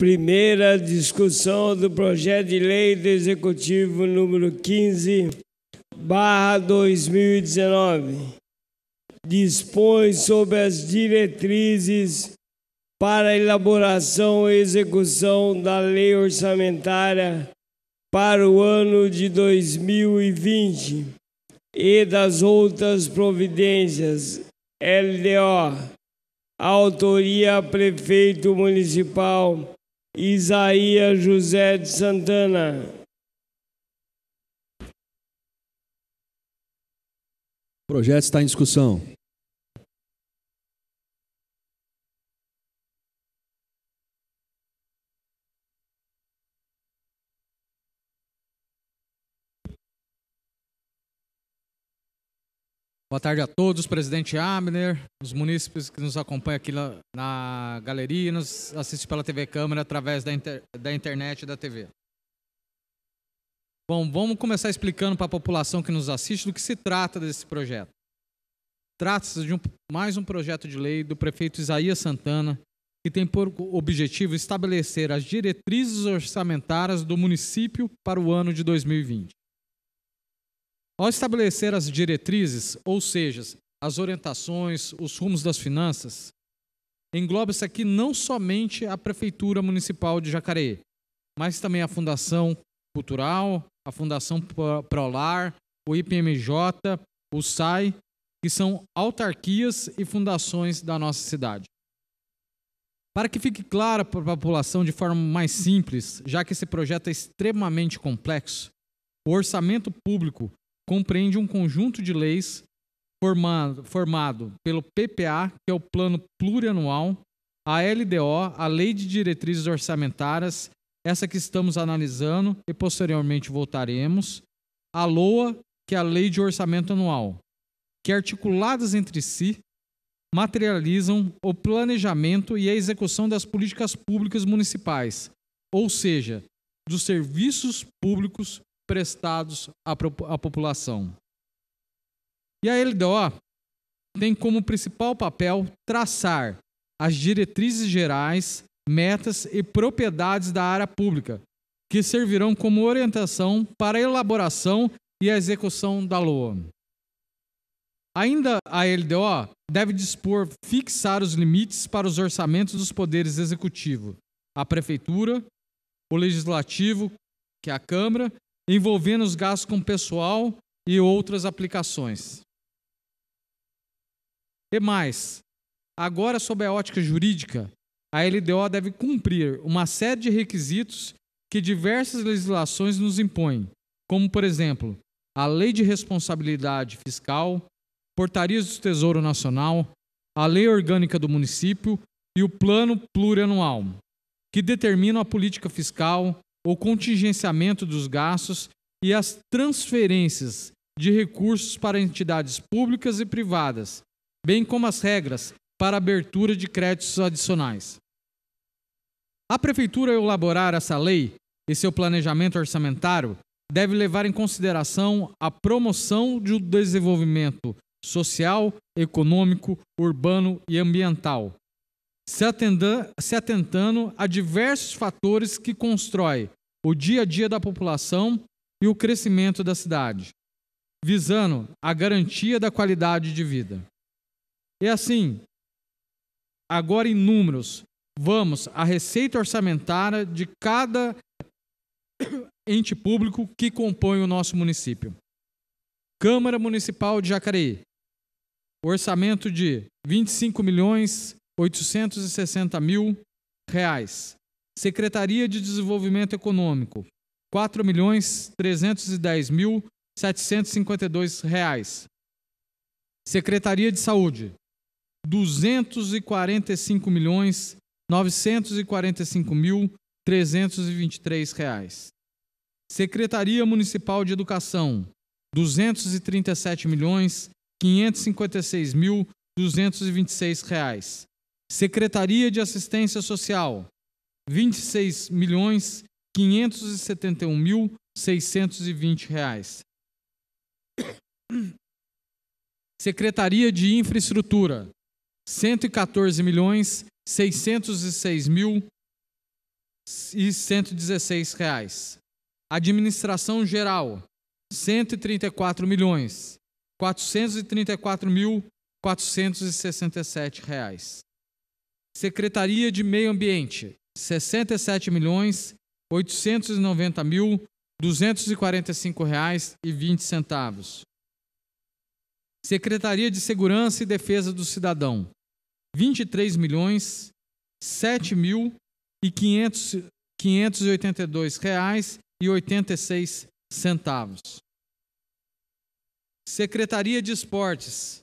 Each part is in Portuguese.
Primeira discussão do projeto de lei do Executivo número 15, barra 2019. Dispõe sobre as diretrizes para elaboração e execução da lei orçamentária para o ano de 2020 e das outras providências, LDO. Autoria prefeito municipal Isaías José de Santana. O projeto está em discussão. Boa tarde a todos, presidente Amner, os munícipes que nos acompanham aqui na, galeria e nos assistem pela TV Câmara através da, inter, da internet e da TV. Bom, vamos começar explicando para a população que nos assiste do que se trata desse projeto. Trata-se de um, mais um projeto de lei do prefeito Isaías Santana, que tem por objetivo estabelecer as diretrizes orçamentárias do município para o ano de 2020. Ao estabelecer as diretrizes, ou seja, as orientações, os rumos das finanças, engloba-se aqui não somente a Prefeitura Municipal de Jacareí, mas também a Fundação Cultural, a Fundação Prolar, o IPMJ, o SAI, que são autarquias e fundações da nossa cidade. Para que fique claro para a população de forma mais simples, já que esse projeto é extremamente complexo, o orçamento público compreende um conjunto de leis formado, formado pelo PPA, que é o Plano Plurianual, a LDO, a Lei de Diretrizes Orçamentárias, essa que estamos analisando e posteriormente voltaremos, a LOA, que é a Lei de Orçamento Anual, que articuladas entre si materializam o planejamento e a execução das políticas públicas municipais, ou seja, dos serviços públicos prestados à, à população. E a LDO tem como principal papel traçar as diretrizes gerais, metas e propriedades da área pública, que servirão como orientação para a elaboração e a execução da LOA. Ainda a LDO deve dispor fixar os limites para os orçamentos dos poderes executivo, a prefeitura, o legislativo, que é a Câmara, envolvendo os gastos com pessoal e outras aplicações. E mais, agora sob a ótica jurídica, a LDO deve cumprir uma série de requisitos que diversas legislações nos impõem, como, por exemplo, a Lei de Responsabilidade Fiscal, portarias do Tesouro Nacional, a Lei Orgânica do Município e o Plano Plurianual, que determinam a política fiscal, o contingenciamento dos gastos e as transferências de recursos para entidades públicas e privadas, bem como as regras para abertura de créditos adicionais. A Prefeitura, ao elaborar essa lei e seu planejamento orçamentário, deve levar em consideração a promoção do desenvolvimento social, econômico, urbano e ambiental, se, atenda, se atentando a diversos fatores que constrói o dia a dia da população e o crescimento da cidade, visando a garantia da qualidade de vida. E assim, agora em números, vamos à receita orçamentária de cada ente público que compõe o nosso município. Câmara Municipal de Jacareí, orçamento de 25 milhões 860 mil reais. Secretaria de Desenvolvimento Econômico, 4 milhões 310 mil 752 reais. Secretaria de Saúde, 245 milhões 945 mil 323 reais. Secretaria Municipal de Educação, 237 milhões 556 mil 226 reais. Secretaria de Assistência Social, 26 milhões 571 mil 620 reais. Secretaria de Infraestrutura, 114 milhões 606 mil e 116 reais. Administração Geral, 134 milhões 434 mil 467 reais. Secretaria de Meio Ambiente, 67 milhões 890 mil 245 reais e 20 centavos. Secretaria de Segurança e Defesa do Cidadão, 23 milhões 7 mil e 500, 582 reais e 86 centavos. Secretaria de Esportes,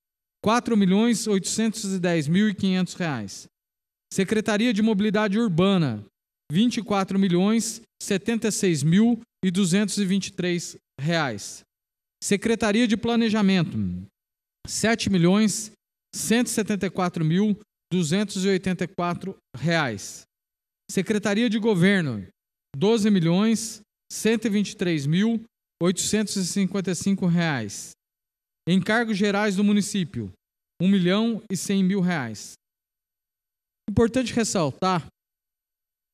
4.810.500 milhões mil e reais. Secretaria de Mobilidade Urbana, 24.076.223 milhões mil e reais. Secretaria de Planejamento, 7.174.284 milhões mil reais. Secretaria de Governo, 12.123.855 milhões mil reais. Encargos gerais do município, 1 milhão e 100 mil reais. Importante ressaltar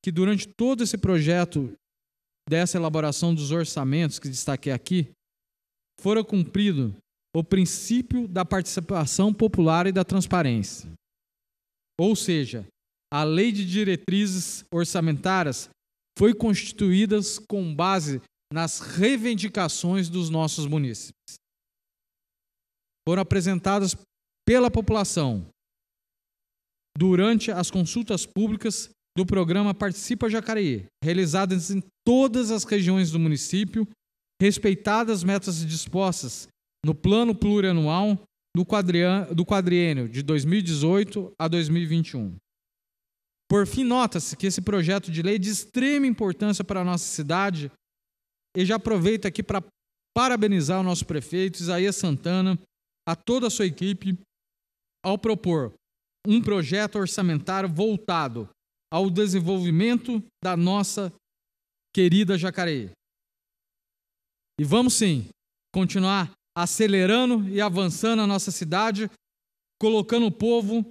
que durante todo esse projeto dessa elaboração dos orçamentos que destaquei aqui, fora cumprido o princípio da participação popular e da transparência. Ou seja, a Lei de Diretrizes Orçamentárias foi constituída com base nas reivindicações dos nossos munícipes foram apresentadas pela população durante as consultas públicas do programa Participa Jacareí, realizadas em todas as regiões do município, respeitadas as metas dispostas no plano plurianual do, quadriênio de 2018 a 2021. Por fim, nota-se que esse projeto de lei de extrema importância para a nossa cidade, e já aproveito aqui para parabenizar o nosso prefeito Isaías Santana a toda a sua equipe ao propor um projeto orçamentário voltado ao desenvolvimento da nossa querida Jacareí. E vamos sim continuar acelerando e avançando a nossa cidade, colocando o povo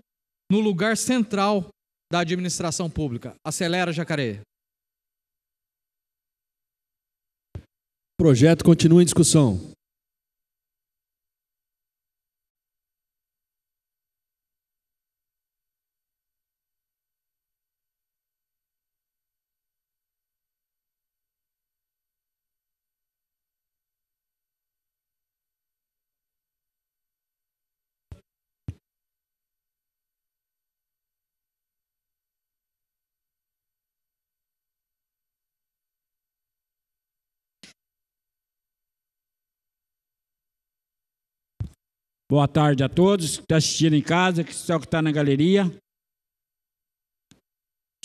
no lugar central da administração pública. Acelera, Jacareí. O projeto continua em discussão. Boa tarde a todos que estão assistindo em casa, que só que está na galeria.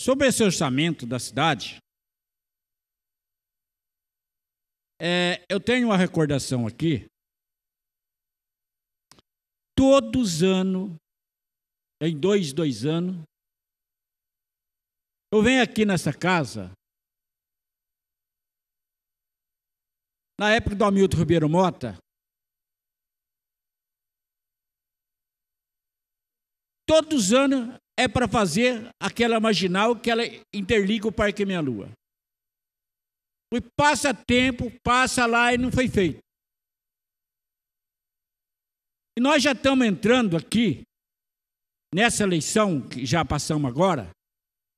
Sobre esse orçamento da cidade, é, eu tenho uma recordação aqui. Todos os anos, em dois, dois anos, eu venho aqui nessa casa. Na época do Hamilton Ribeiro Mota, todos os anos é para fazer aquela marginal que ela interliga o Parque Meia Lua. E passa tempo, passa lá e não foi feito. E nós já estamos entrando aqui, nessa eleição que já passamos agora,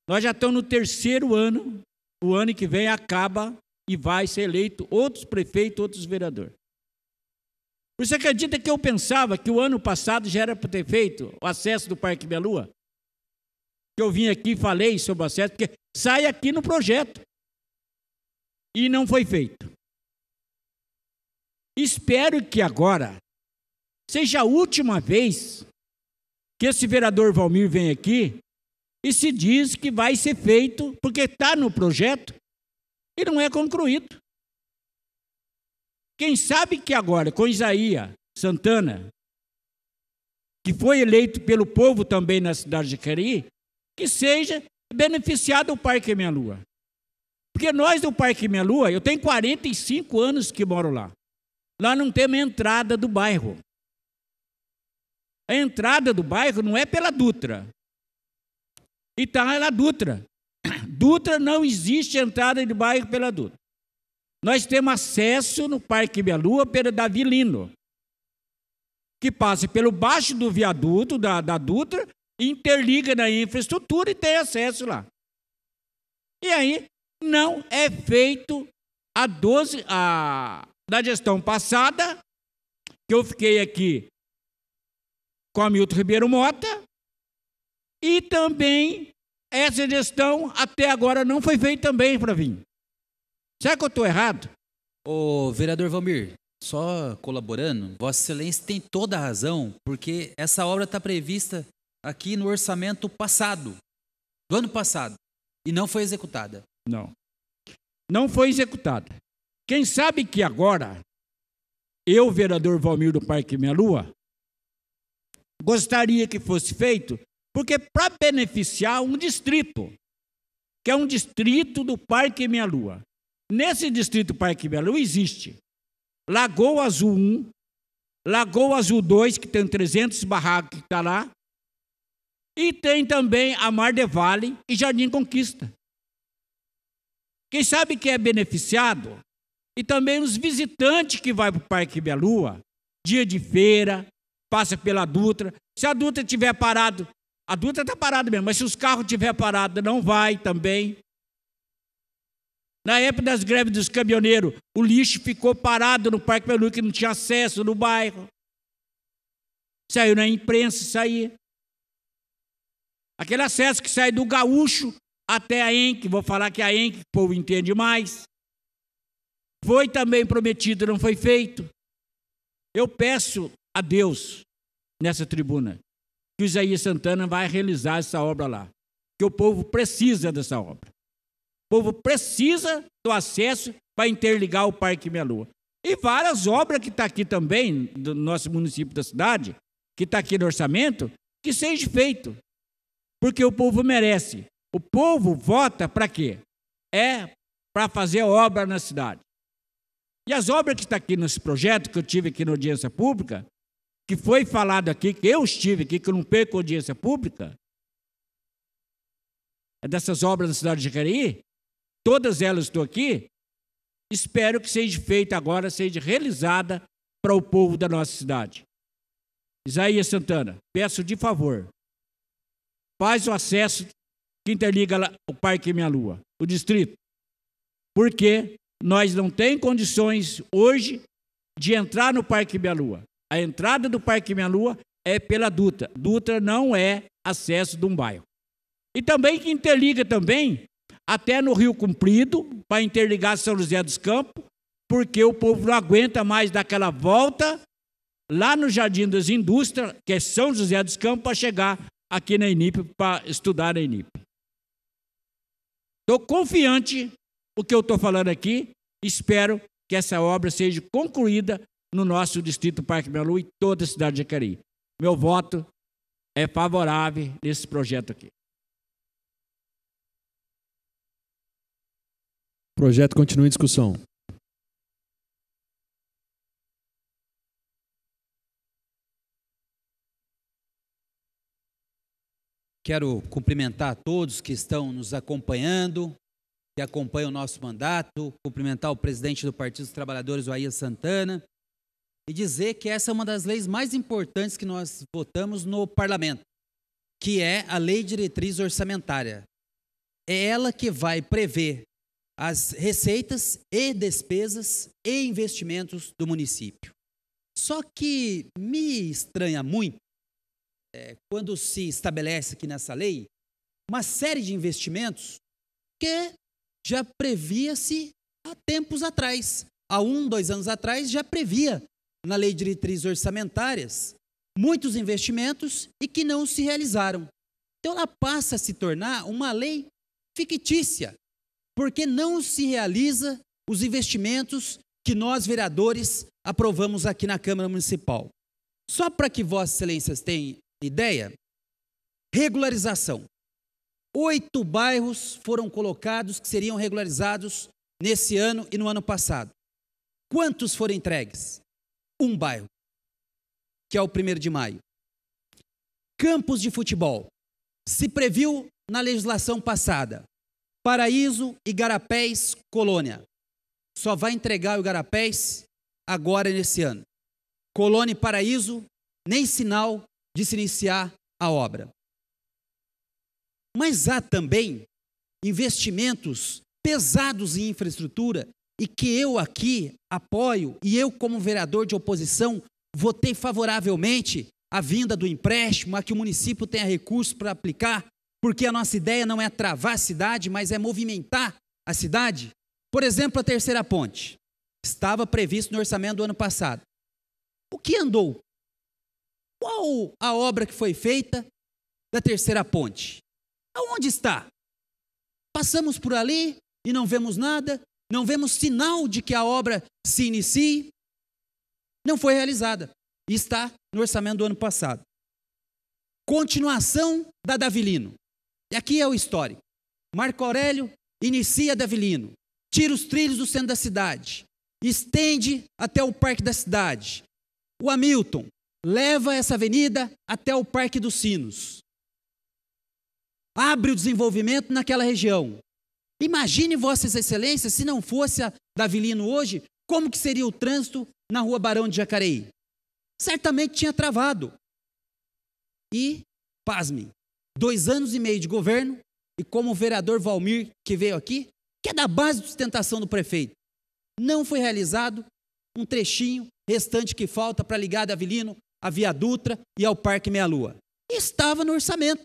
nós já estamos no terceiro ano, o ano que vem acaba e vai ser eleito outros prefeitos, outros vereadores. Você acredita que eu pensava que o ano passado já era para ter feito o acesso do Parque Lua? Que eu vim aqui e falei sobre o acesso, porque sai aqui no projeto. E não foi feito. Espero que agora seja a última vez que esse vereador Valmir vem aqui e se diz que vai ser feito, porque está no projeto e não é concluído. Quem sabe que agora, com Isaías Santana, que foi eleito pelo povo também na cidade de Cari, que seja beneficiado o Parque Minha Lua. Porque nós do Parque Minha Lua, eu tenho 45 anos que moro lá. Lá não temos entrada do bairro. A entrada do bairro não é pela Dutra. E está na Dutra. Dutra não existe entrada de bairro pela Dutra. Nós temos acesso no Parque Meia Lua pelo Davi Lino, que passa pelo baixo do viaduto da, da Dutra, interliga na infraestrutura e tem acesso lá. E aí não é feito a 12, a, na gestão passada, que eu fiquei aqui com a Milton Ribeiro Mota, e também essa gestão até agora não foi feita também para vir. Será que eu estou errado? Ô, vereador Valmir, só colaborando, Vossa Excelência tem toda a razão, porque essa obra está prevista aqui no orçamento passado, do ano passado, e não foi executada. Não. Não foi executada. Quem sabe que agora, eu, vereador Valmir do Parque Minha Lua, gostaria que fosse feito, porque para beneficiar um distrito, que é um distrito do Parque Minha Lua, Nesse distrito Parque Belo existe Lagoa Azul 1, Lagoa Azul 2, que tem 300 barracos que está lá, e tem também a Mar de Vale e Jardim Conquista. Quem sabe que é beneficiado? E também os visitantes que vai para o Parque Belo dia de feira, passa pela Dutra. Se a Dutra tiver parado, a Dutra está parada mesmo, mas se os carros tiver parado, não vai também. Na época das greves dos caminhoneiros, o lixo ficou parado no Parque Melu, que não tinha acesso no bairro. Saiu na imprensa, saiu. Aquele acesso que sai do gaúcho até a ENC, vou falar que a ENC, o povo entende mais. Foi também prometido, não foi feito. Eu peço a Deus, nessa tribuna, que o Isaías Santana vai realizar essa obra lá. Que o povo precisa dessa obra povo precisa do acesso para interligar o Parque Meia Lua. E várias obras que estão tá aqui também, do nosso município da cidade, que está aqui no orçamento, que seja feito. Porque o povo merece. O povo vota para quê? É para fazer obra na cidade. E as obras que estão tá aqui nesse projeto, que eu tive aqui na audiência pública, que foi falado aqui, que eu estive aqui, que eu não perco audiência pública, é dessas obras da cidade de Jacareí, todas elas estão aqui, espero que seja feita agora, seja realizada para o povo da nossa cidade. Isaías Santana, peço de favor, faz o acesso que interliga o Parque Minha Lua, o distrito, porque nós não temos condições hoje de entrar no Parque Minha Lua. A entrada do Parque Minha Lua é pela Dutra. Dutra não é acesso de um bairro. E também que interliga também até no Rio Comprido, para interligar São José dos Campos, porque o povo não aguenta mais daquela volta lá no Jardim das Indústrias, que é São José dos Campos, para chegar aqui na INIP, para estudar na INIP. Estou confiante o que eu estou falando aqui, espero que essa obra seja concluída no nosso Distrito Parque Melo e toda a cidade de Jacareí. Meu voto é favorável nesse projeto aqui. projeto continua em discussão. Quero cumprimentar a todos que estão nos acompanhando, que acompanham o nosso mandato, cumprimentar o presidente do Partido dos Trabalhadores, Aia Santana, e dizer que essa é uma das leis mais importantes que nós votamos no parlamento, que é a Lei Diretriz Orçamentária. É ela que vai prever as receitas e despesas e investimentos do município. Só que me estranha muito é, quando se estabelece aqui nessa lei uma série de investimentos que já previa-se há tempos atrás. Há um, dois anos atrás, já previa na lei de diretrizes orçamentárias muitos investimentos e que não se realizaram. Então ela passa a se tornar uma lei fictícia, porque não se realiza os investimentos que nós, vereadores, aprovamos aqui na Câmara Municipal. Só para que Vossas Excelências tenham ideia, regularização. Oito bairros foram colocados que seriam regularizados nesse ano e no ano passado. Quantos foram entregues? Um bairro, que é o primeiro de maio. Campos de futebol. Se previu na legislação passada Paraíso, Igarapés, Colônia. Só vai entregar o Igarapés agora nesse ano. Colônia e Paraíso, nem sinal de se iniciar a obra. Mas há também investimentos pesados em infraestrutura e que eu aqui apoio e eu, como vereador de oposição, votei favoravelmente a vinda do empréstimo, a que o município tenha recursos para aplicar porque a nossa ideia não é travar a cidade, mas é movimentar a cidade. Por exemplo, a terceira ponte. Estava previsto no orçamento do ano passado. O que andou? Qual a obra que foi feita da terceira ponte? Aonde está? Passamos por ali e não vemos nada, não vemos sinal de que a obra se inicie. Não foi realizada. Está no orçamento do ano passado. Continuação da Davilino. E aqui é o histórico. Marco Aurélio inicia Davilino, tira os trilhos do centro da cidade, estende até o parque da cidade. O Hamilton leva essa avenida até o Parque dos Sinos. Abre o desenvolvimento naquela região. Imagine vossas excelências, se não fosse a Davilino hoje, como que seria o trânsito na Rua Barão de Jacareí? Certamente tinha travado. E, pasmem, dois anos e meio de governo, e como o vereador Valmir, que veio aqui, que é da base de sustentação do prefeito, não foi realizado um trechinho restante que falta para ligar da Avilino à Via Dutra e ao Parque Meia Lua. Estava no orçamento.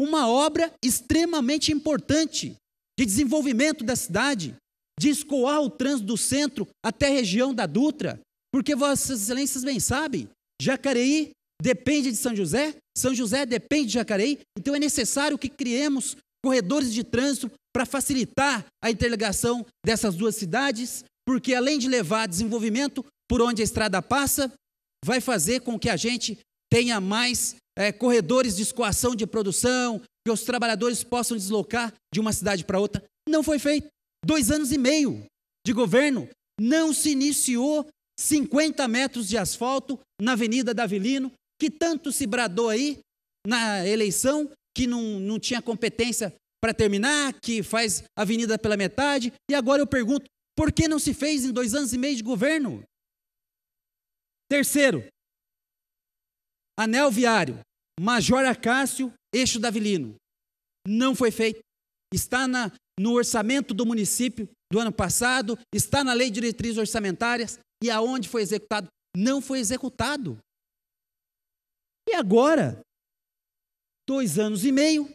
Uma obra extremamente importante de desenvolvimento da cidade, de escoar o trânsito do centro até a região da Dutra, porque Vossas Excelências bem sabem, Jacareí depende de São José, São José depende de Jacareí, então é necessário que criemos corredores de trânsito para facilitar a interligação dessas duas cidades, porque além de levar desenvolvimento por onde a estrada passa, vai fazer com que a gente tenha mais é, corredores de escoação de produção, que os trabalhadores possam deslocar de uma cidade para outra. Não foi feito. Dois anos e meio de governo, não se iniciou 50 metros de asfalto na Avenida Davilino, que tanto se bradou aí na eleição, que não, não tinha competência para terminar, que faz avenida pela metade. E agora eu pergunto, por que não se fez em dois anos e meio de governo? Terceiro, anel viário, Major Acácio, eixo Davilino. Não foi feito. Está na, no orçamento do município do ano passado, está na lei de diretrizes orçamentárias e aonde foi executado? Não foi executado. E agora, dois anos e meio,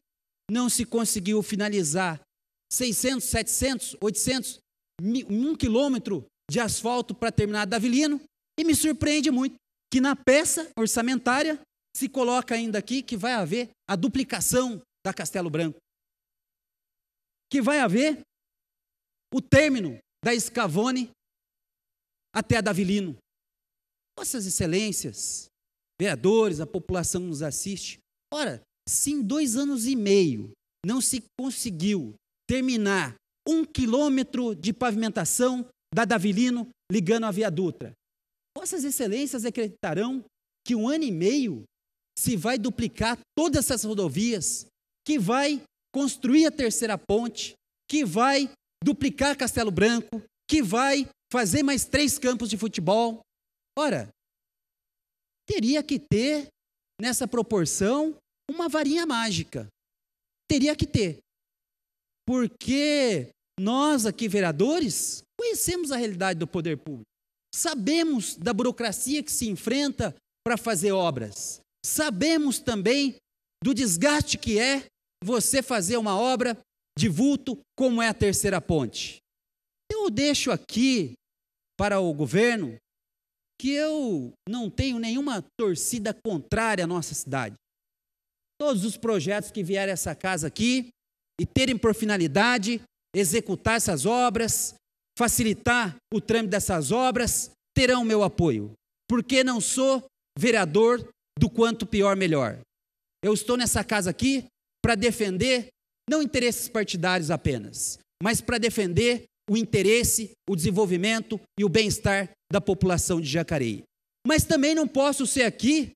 não se conseguiu finalizar 600, 700, 800, um quilômetro de asfalto para terminar Davilino. E me surpreende muito que na peça orçamentária se coloca ainda aqui que vai haver a duplicação da Castelo Branco. Que vai haver o término da Escavone até a Davilino. Vossas excelências, vereadores, a população nos assiste. Ora, se em dois anos e meio não se conseguiu terminar um quilômetro de pavimentação da Davilino ligando à Via Dutra, Vossas Excelências acreditarão que um ano e meio se vai duplicar todas essas rodovias, que vai construir a terceira ponte, que vai duplicar Castelo Branco, que vai fazer mais três campos de futebol. Ora, teria que ter, nessa proporção, uma varinha mágica. Teria que ter. Porque nós aqui, vereadores, conhecemos a realidade do poder público. Sabemos da burocracia que se enfrenta para fazer obras. Sabemos também do desgaste que é você fazer uma obra de vulto como é a terceira ponte. Eu deixo aqui para o governo que eu não tenho nenhuma torcida contrária à nossa cidade. Todos os projetos que vierem a essa casa aqui e terem por finalidade executar essas obras, facilitar o trâmite dessas obras, terão meu apoio, porque não sou vereador do quanto pior melhor. Eu estou nessa casa aqui para defender não interesses partidários apenas, mas para defender o interesse, o desenvolvimento e o bem-estar da população de Jacareí. Mas também não posso ser aqui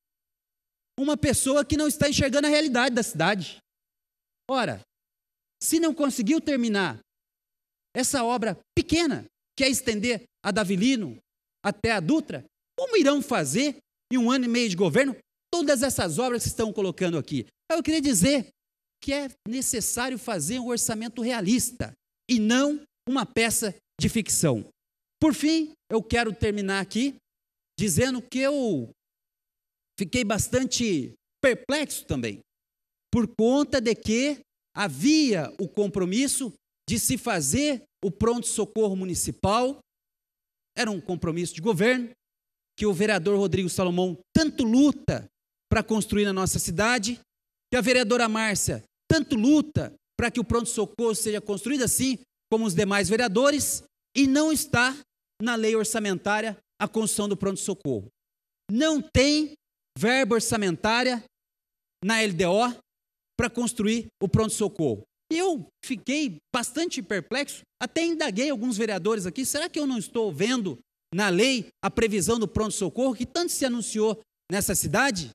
uma pessoa que não está enxergando a realidade da cidade. Ora, se não conseguiu terminar essa obra pequena, que é estender a Davilino até a Dutra, como irão fazer em um ano e meio de governo todas essas obras que estão colocando aqui? Eu queria dizer que é necessário fazer um orçamento realista e não uma peça de ficção. Por fim, eu quero terminar aqui dizendo que eu fiquei bastante perplexo também, por conta de que havia o compromisso de se fazer o pronto-socorro municipal, era um compromisso de governo, que o vereador Rodrigo Salomão tanto luta para construir na nossa cidade, que a vereadora Márcia tanto luta para que o pronto-socorro seja construído assim, como os demais vereadores, e não está na lei orçamentária a construção do pronto-socorro. Não tem verba orçamentária na LDO para construir o pronto-socorro. Eu fiquei bastante perplexo, até indaguei alguns vereadores aqui, será que eu não estou vendo na lei a previsão do pronto-socorro que tanto se anunciou nessa cidade?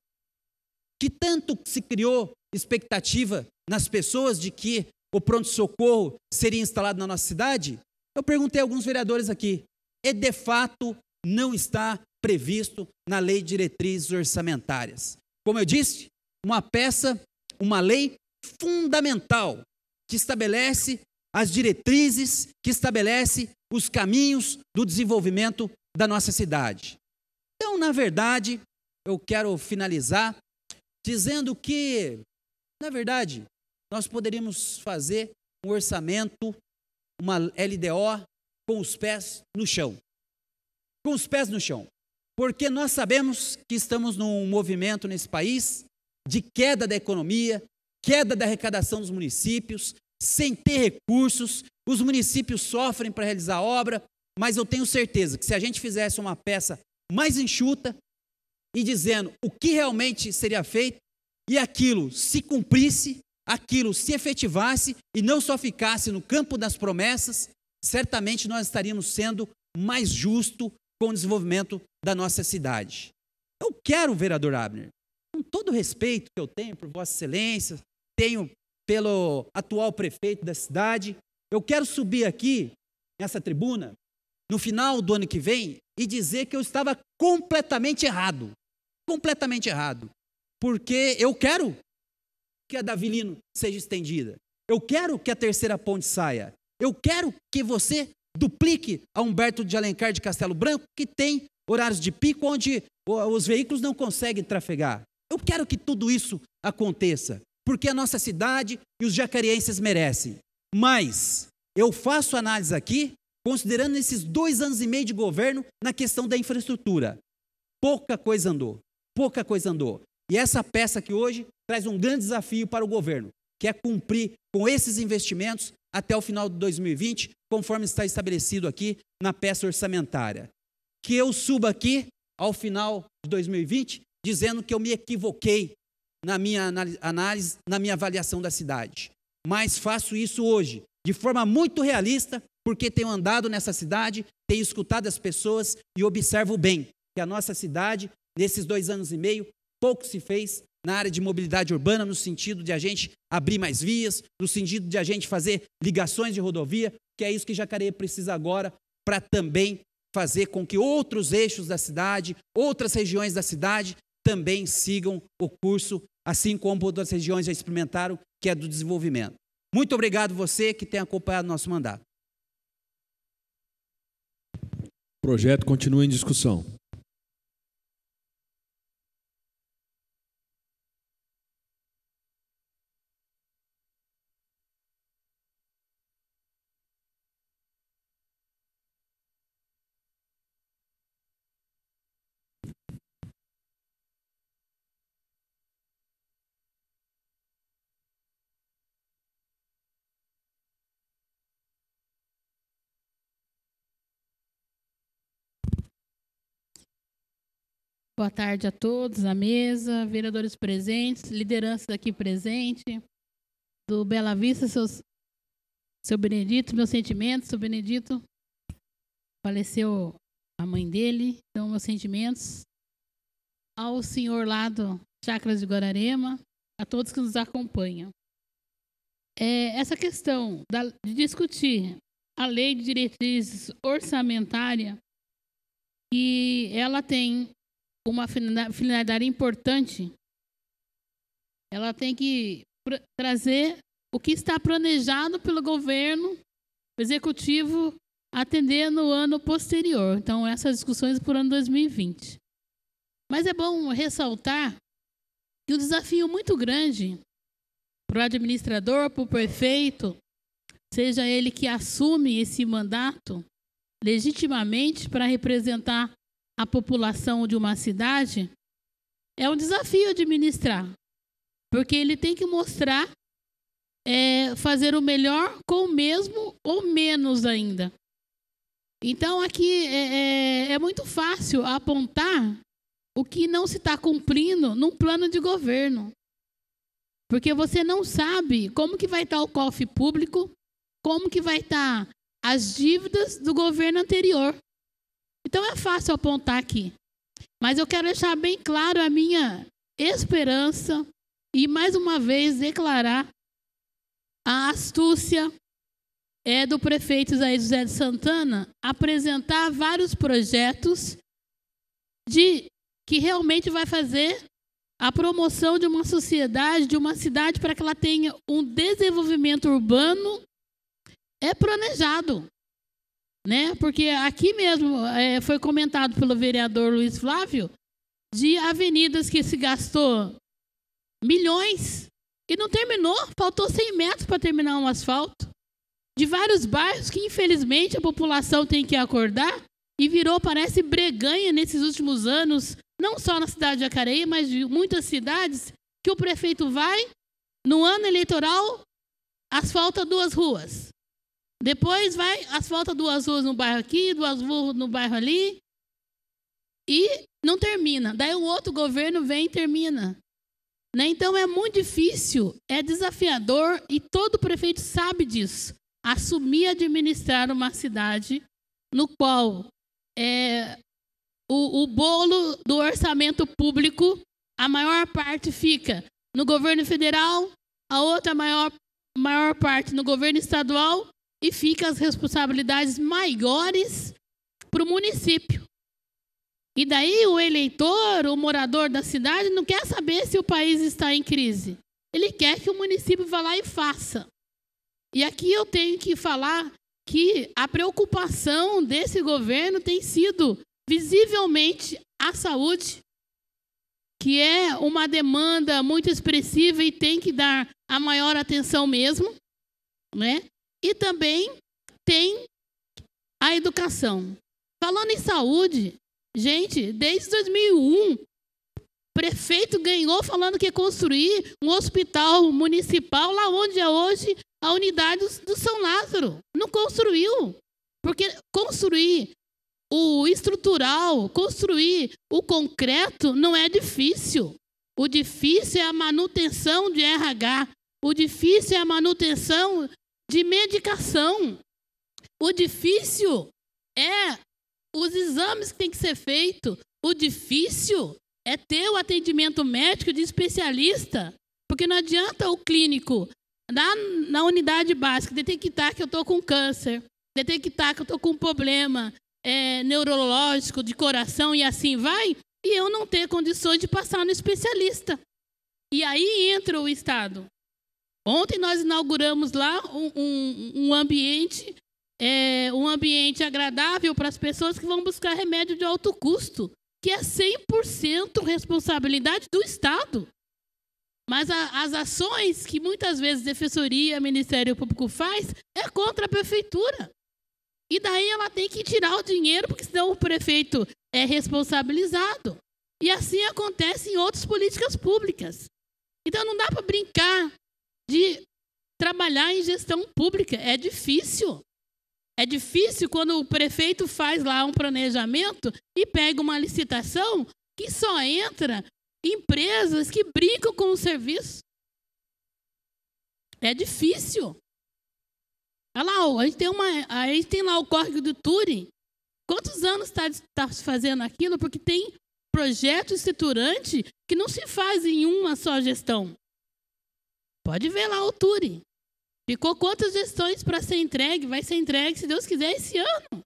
Que tanto se criou expectativa nas pessoas de que o pronto-socorro seria instalado na nossa cidade? Eu perguntei a alguns vereadores aqui. E de fato não está previsto na lei de diretrizes orçamentárias. Como eu disse, uma peça, uma lei fundamental que estabelece as diretrizes, que estabelece os caminhos do desenvolvimento da nossa cidade. Então, na verdade, eu quero finalizar dizendo que, na verdade, nós poderíamos fazer um orçamento, uma LDO, com os pés no chão. Com os pés no chão. Porque nós sabemos que estamos num movimento nesse país de queda da economia, queda da arrecadação dos municípios, sem ter recursos, os municípios sofrem para realizar a obra, mas eu tenho certeza que se a gente fizesse uma peça mais enxuta e dizendo o que realmente seria feito e aquilo se cumprisse, aquilo se efetivasse e não só ficasse no campo das promessas, certamente nós estaríamos sendo mais justo com o desenvolvimento da nossa cidade. Eu quero, vereador Abner, com todo o respeito que eu tenho por Vossa Excelência, tenho pelo atual prefeito da cidade, eu quero subir aqui nessa tribuna no final do ano que vem e dizer que eu estava completamente errado. Completamente errado. Porque eu quero que a Davilino seja estendida. Eu quero que a terceira ponte saia. Eu quero que você duplique a Humberto de Alencar de Castelo Branco, que tem horários de pico onde os veículos não conseguem trafegar. Eu quero que tudo isso aconteça, porque a nossa cidade e os jacareenses merecem. Mas eu faço análise aqui, considerando esses dois anos e meio de governo na questão da infraestrutura. Pouca coisa andou, pouca coisa andou. E essa peça que hoje traz um grande desafio para o governo, que é cumprir com esses investimentos até o final de 2020, conforme está estabelecido aqui na peça orçamentária. Que eu suba aqui ao final de 2020 dizendo que eu me equivoquei na minha análise, na minha avaliação da cidade. Mas faço isso hoje, de forma muito realista, porque tenho andado nessa cidade, tenho escutado as pessoas e observo bem que a nossa cidade, nesses dois anos e meio, pouco se fez na área de mobilidade urbana, no sentido de a gente abrir mais vias, no sentido de a gente fazer ligações de rodovia, que é isso que Jacareí precisa agora para também fazer com que outros eixos da cidade, outras regiões da cidade também sigam o curso, assim como outras regiões já experimentaram, que é do desenvolvimento. Muito obrigado você que tem acompanhado nosso mandato. O projeto continua em discussão. Boa tarde a todos, à mesa, vereadores presentes, lideranças aqui presente, do Bela Vista, seus, seu Benedito, meus sentimentos, seu Benedito, faleceu a mãe dele, então meus sentimentos, ao senhor lá do Chacras de Guararema, a todos que nos acompanham. É, essa questão da, de discutir a lei de diretrizes orçamentária, que ela tem uma finalidade importante, ela tem que trazer o que está planejado pelo governo executivo atender no ano posterior. Então, essas discussões por ano 2020. Mas é bom ressaltar que o um desafio muito grande para o administrador, para o prefeito, seja ele que assume esse mandato legitimamente para representar a população de uma cidade, é um desafio administrar, porque ele tem que mostrar é, fazer o melhor com o mesmo ou menos ainda. Então aqui é, é, é muito fácil apontar o que não se está cumprindo num plano de governo, porque você não sabe como que vai estar tá o cofre público, como que vai estar tá as dívidas do governo anterior. Então é fácil apontar aqui. Mas eu quero deixar bem claro a minha esperança e mais uma vez declarar a astúcia é do prefeito Isaías José de Santana apresentar vários projetos de que realmente vai fazer a promoção de uma sociedade, de uma cidade para que ela tenha um desenvolvimento urbano é planejado. Né? Porque aqui mesmo é, foi comentado pelo vereador Luiz Flávio de avenidas que se gastou milhões e não terminou, faltou 100 metros para terminar um asfalto. De vários bairros que, infelizmente, a população tem que acordar e virou, parece, breganha nesses últimos anos, não só na cidade de Jacareí, mas de muitas cidades, que o prefeito vai, no ano eleitoral, asfalta duas ruas. Depois vai, asfalta duas ruas no bairro aqui, duas ruas no bairro ali. E não termina. Daí o outro governo vem e termina. Né? Então é muito difícil, é desafiador e todo prefeito sabe disso. Assumir administrar uma cidade no qual é, o, o bolo do orçamento público, a maior parte fica no governo federal, a outra maior, maior parte no governo estadual e fica as responsabilidades maiores para o município. E daí o eleitor, o morador da cidade, não quer saber se o país está em crise. Ele quer que o município vá lá e faça. E aqui eu tenho que falar que a preocupação desse governo tem sido visivelmente a saúde, que é uma demanda muito expressiva e tem que dar a maior atenção mesmo, né? E também tem a educação. Falando em saúde, gente, desde 2001, o prefeito ganhou falando que ia construir um hospital municipal lá onde é hoje a unidade do São Lázaro. Não construiu. Porque construir o estrutural, construir o concreto não é difícil. O difícil é a manutenção de RH. O difícil é a manutenção de medicação. O difícil é os exames que tem que ser feito. O difícil é ter o atendimento médico de especialista, porque não adianta o clínico na, na unidade básica detectar que eu estou com câncer, detectar que eu estou com um problema é, neurológico de coração e assim vai, e eu não ter condições de passar no especialista. E aí entra o Estado. Ontem nós inauguramos lá um, um, um ambiente é, um ambiente agradável para as pessoas que vão buscar remédio de alto custo, que é 100% responsabilidade do Estado. Mas a, as ações que muitas vezes a Defensoria, Ministério Público faz é contra a prefeitura. E daí ela tem que tirar o dinheiro, porque senão o prefeito é responsabilizado. E assim acontece em outras políticas públicas. Então não dá para brincar de trabalhar em gestão pública. É difícil. É difícil quando o prefeito faz lá um planejamento e pega uma licitação que só entra empresas que brincam com o serviço. É difícil. Olha lá, a gente tem, uma, a gente tem lá o córrego do Turing. Quantos anos está tá, tá fazendo aquilo? Porque tem projeto estruturante que não se faz em uma só gestão. Pode ver lá o Turi. Ficou quantas gestões para ser entregue? Vai ser entregue, se Deus quiser, esse ano.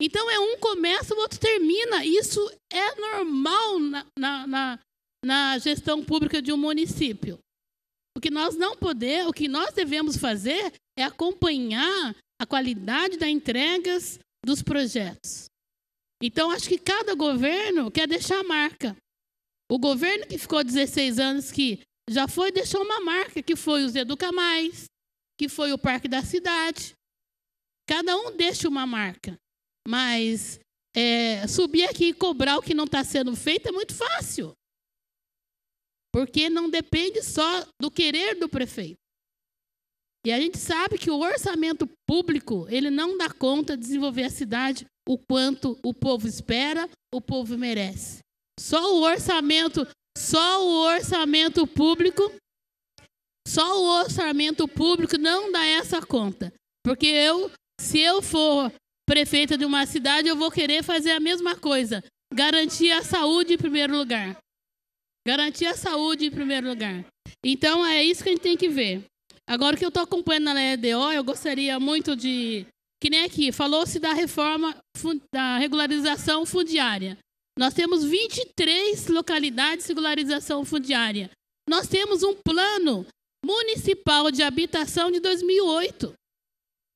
Então é um começa, o outro termina. Isso é normal na, na, na, na gestão pública de um município. O que nós não podemos, o que nós devemos fazer é acompanhar a qualidade das entregas dos projetos. Então, acho que cada governo quer deixar a marca. O governo que ficou 16 anos que já foi deixou uma marca, que foi os Educa Mais, que foi o Parque da Cidade. Cada um deixa uma marca. Mas é, subir aqui e cobrar o que não está sendo feito é muito fácil. Porque não depende só do querer do prefeito. E a gente sabe que o orçamento público, ele não dá conta de desenvolver a cidade o quanto o povo espera, o povo merece. Só o orçamento só o orçamento público, só o orçamento público não dá essa conta. Porque eu, se eu for prefeita de uma cidade, eu vou querer fazer a mesma coisa. Garantir a saúde em primeiro lugar. Garantir a saúde em primeiro lugar. Então é isso que a gente tem que ver. Agora que eu estou acompanhando a LDO, eu gostaria muito de. Que nem aqui, falou-se da reforma, da regularização fundiária. Nós temos 23 localidades de regularização fundiária. Nós temos um plano municipal de habitação de 2008.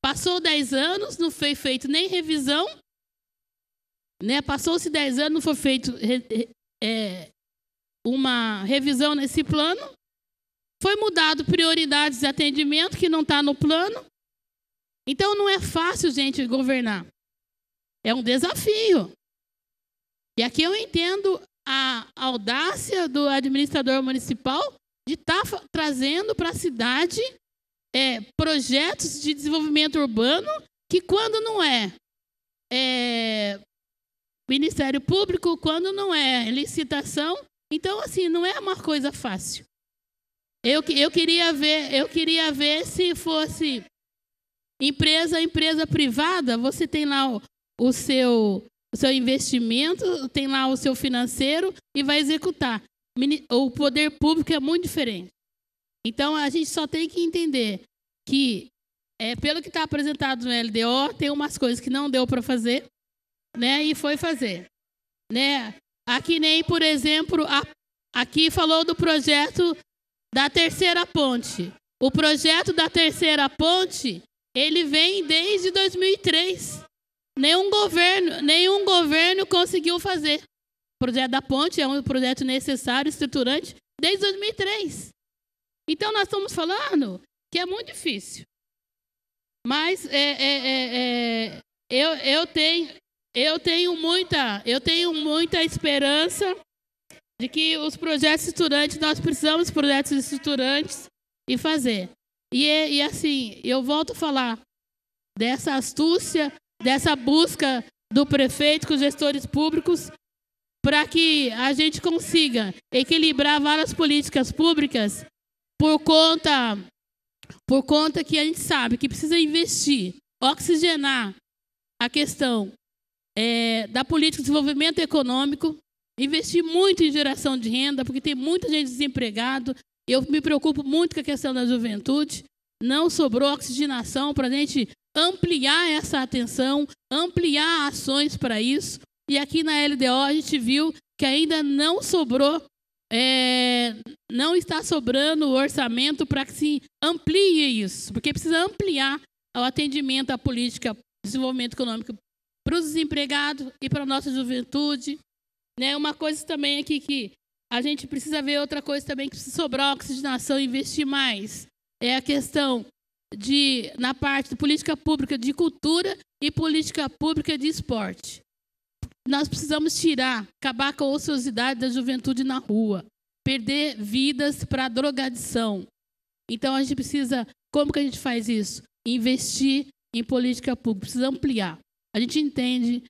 Passou 10 anos, não foi feito nem revisão. Né? Passou-se 10 anos, não foi feito é, uma revisão nesse plano. Foi mudado prioridades de atendimento, que não está no plano. Então, não é fácil, gente, governar. É um desafio. E aqui eu entendo a audácia do administrador municipal de estar tá trazendo para a cidade é, projetos de desenvolvimento urbano que, quando não é, é Ministério Público, quando não é licitação, então, assim, não é uma coisa fácil. Eu, eu, queria ver, eu queria ver se fosse empresa, empresa privada, você tem lá o, o seu o seu investimento, tem lá o seu financeiro e vai executar. O poder público é muito diferente. Então a gente só tem que entender que, é, pelo que está apresentado no LDO, tem umas coisas que não deu para fazer, né? E foi fazer, né? Aqui nem, por exemplo, a, aqui falou do projeto da terceira ponte. O projeto da terceira ponte ele vem desde 2003. Nenhum governo, nenhum governo conseguiu fazer. O projeto da ponte é um projeto necessário, estruturante, desde 2003. Então, nós estamos falando que é muito difícil. Mas é, é, é, é, eu, eu, tenho, eu, tenho muita, eu tenho muita esperança de que os projetos estruturantes, nós precisamos de projetos estruturantes e fazer. E, é, e assim, eu volto a falar dessa astúcia dessa busca do prefeito com os gestores públicos para que a gente consiga equilibrar várias políticas públicas por conta por conta que a gente sabe que precisa investir, oxigenar a questão é, da política de desenvolvimento econômico, investir muito em geração de renda, porque tem muita gente desempregada. Eu me preocupo muito com a questão da juventude. Não sobrou oxigenação para a gente ampliar essa atenção, ampliar ações para isso. E aqui na LDO a gente viu que ainda não sobrou, é, não está sobrando o orçamento para que se amplie isso, porque precisa ampliar o atendimento à política de desenvolvimento econômico para os desempregados e para a nossa juventude. Né? Uma coisa também aqui que a gente precisa ver outra coisa também que precisa sobrar oxigenação e investir mais. É a questão de, na parte de política pública de cultura e política pública de esporte. Nós precisamos tirar, acabar com a ociosidade da juventude na rua, perder vidas para drogadição. Então a gente precisa, como que a gente faz isso? Investir em política pública, precisa ampliar. A gente entende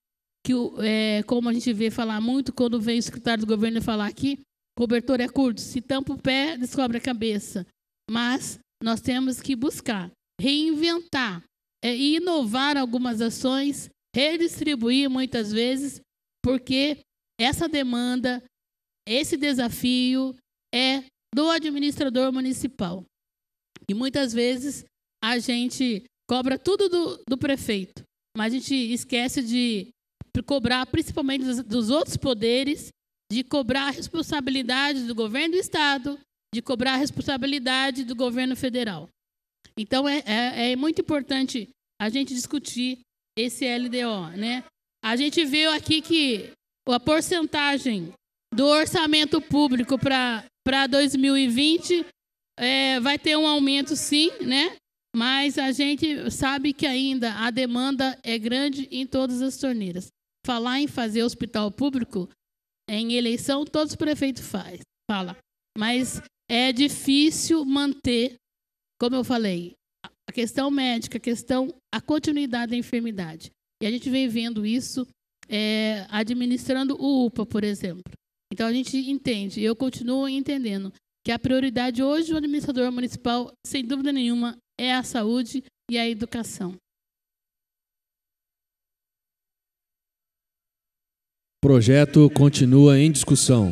que, é, como a gente vê falar muito, quando vem o secretário do governo falar aqui, cobertor é curto, se tampa o pé, descobre a cabeça. Mas nós temos que buscar, reinventar é, inovar algumas ações, redistribuir muitas vezes, porque essa demanda, esse desafio é do administrador municipal. E muitas vezes a gente cobra tudo do, do prefeito, mas a gente esquece de cobrar principalmente dos, dos outros poderes, de cobrar a responsabilidade do governo do estado, de cobrar a responsabilidade do governo federal. Então, é, é, é muito importante a gente discutir esse LDO. Né? A gente viu aqui que a porcentagem do orçamento público para 2020 é, vai ter um aumento, sim, né? mas a gente sabe que ainda a demanda é grande em todas as torneiras. Falar em fazer hospital público, em eleição, todos os prefeitos faz, fala. Mas é difícil manter, como eu falei, a questão médica, a questão, a continuidade da enfermidade. E a gente vem vendo isso é, administrando o UPA, por exemplo. Então a gente entende, eu continuo entendendo, que a prioridade hoje do administrador municipal, sem dúvida nenhuma, é a saúde e a educação. Projeto continua em discussão.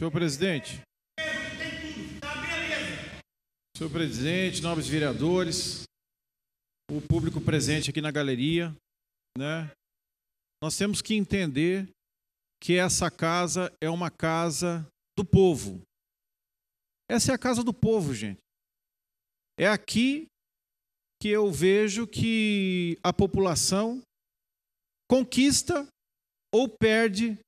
Senhor presidente. Senhor presidente, nobres vereadores, o público presente aqui na galeria, né? Nós temos que entender que essa casa é uma casa do povo. Essa é a casa do povo, gente. É aqui que eu vejo que a população conquista ou perde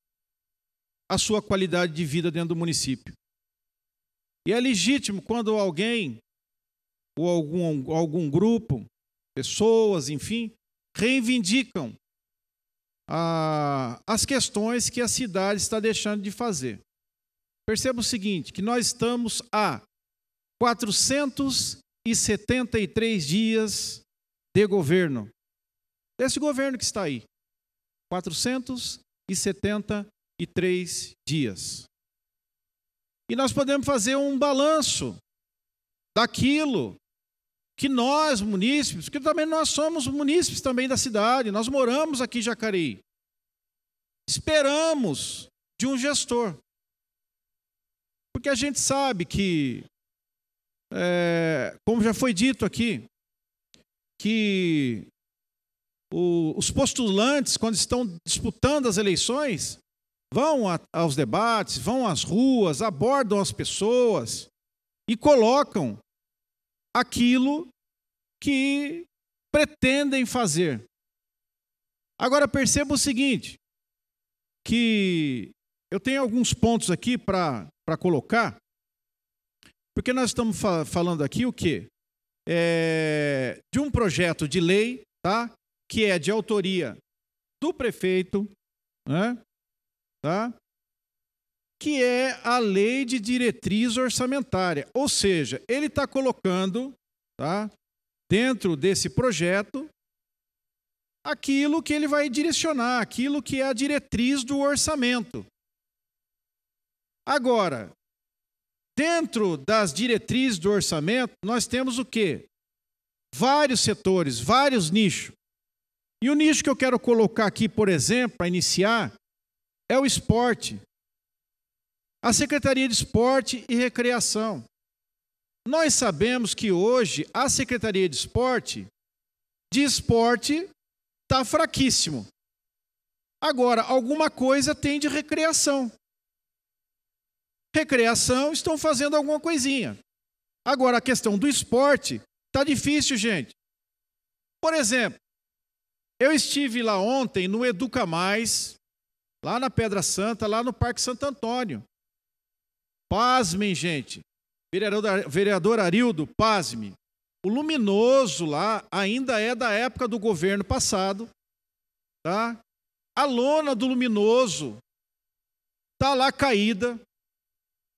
a sua qualidade de vida dentro do município. E é legítimo quando alguém ou algum, algum grupo, pessoas, enfim, reivindicam a, as questões que a cidade está deixando de fazer. Perceba o seguinte, que nós estamos a 473 dias de governo. Desse governo que está aí. 473 e três dias. E nós podemos fazer um balanço daquilo que nós, munícipes, que também nós somos munícipes também da cidade, nós moramos aqui em Jacareí. Esperamos de um gestor. Porque a gente sabe que, é, como já foi dito aqui, que o, os postulantes, quando estão disputando as eleições, vão a, aos debates, vão às ruas, abordam as pessoas e colocam aquilo que pretendem fazer. Agora perceba o seguinte, que eu tenho alguns pontos aqui para colocar, porque nós estamos falando aqui o quê? É, de um projeto de lei, tá? Que é de autoria do prefeito, né? tá? que é a lei de diretriz orçamentária. Ou seja, ele está colocando tá? dentro desse projeto aquilo que ele vai direcionar, aquilo que é a diretriz do orçamento. Agora, dentro das diretrizes do orçamento, nós temos o quê? Vários setores, vários nichos. E o nicho que eu quero colocar aqui, por exemplo, para iniciar, é o esporte. A Secretaria de Esporte e Recreação. Nós sabemos que hoje a Secretaria de Esporte, de esporte, está fraquíssimo. Agora, alguma coisa tem de recreação. Recreação estão fazendo alguma coisinha. Agora, a questão do esporte está difícil, gente. Por exemplo, eu estive lá ontem no Educa Mais, lá na Pedra Santa, lá no Parque Santo Antônio. Pasmem, gente. Vereador, vereador Arildo, pasme. O luminoso lá ainda é da época do governo passado, tá? A lona do luminoso tá lá caída.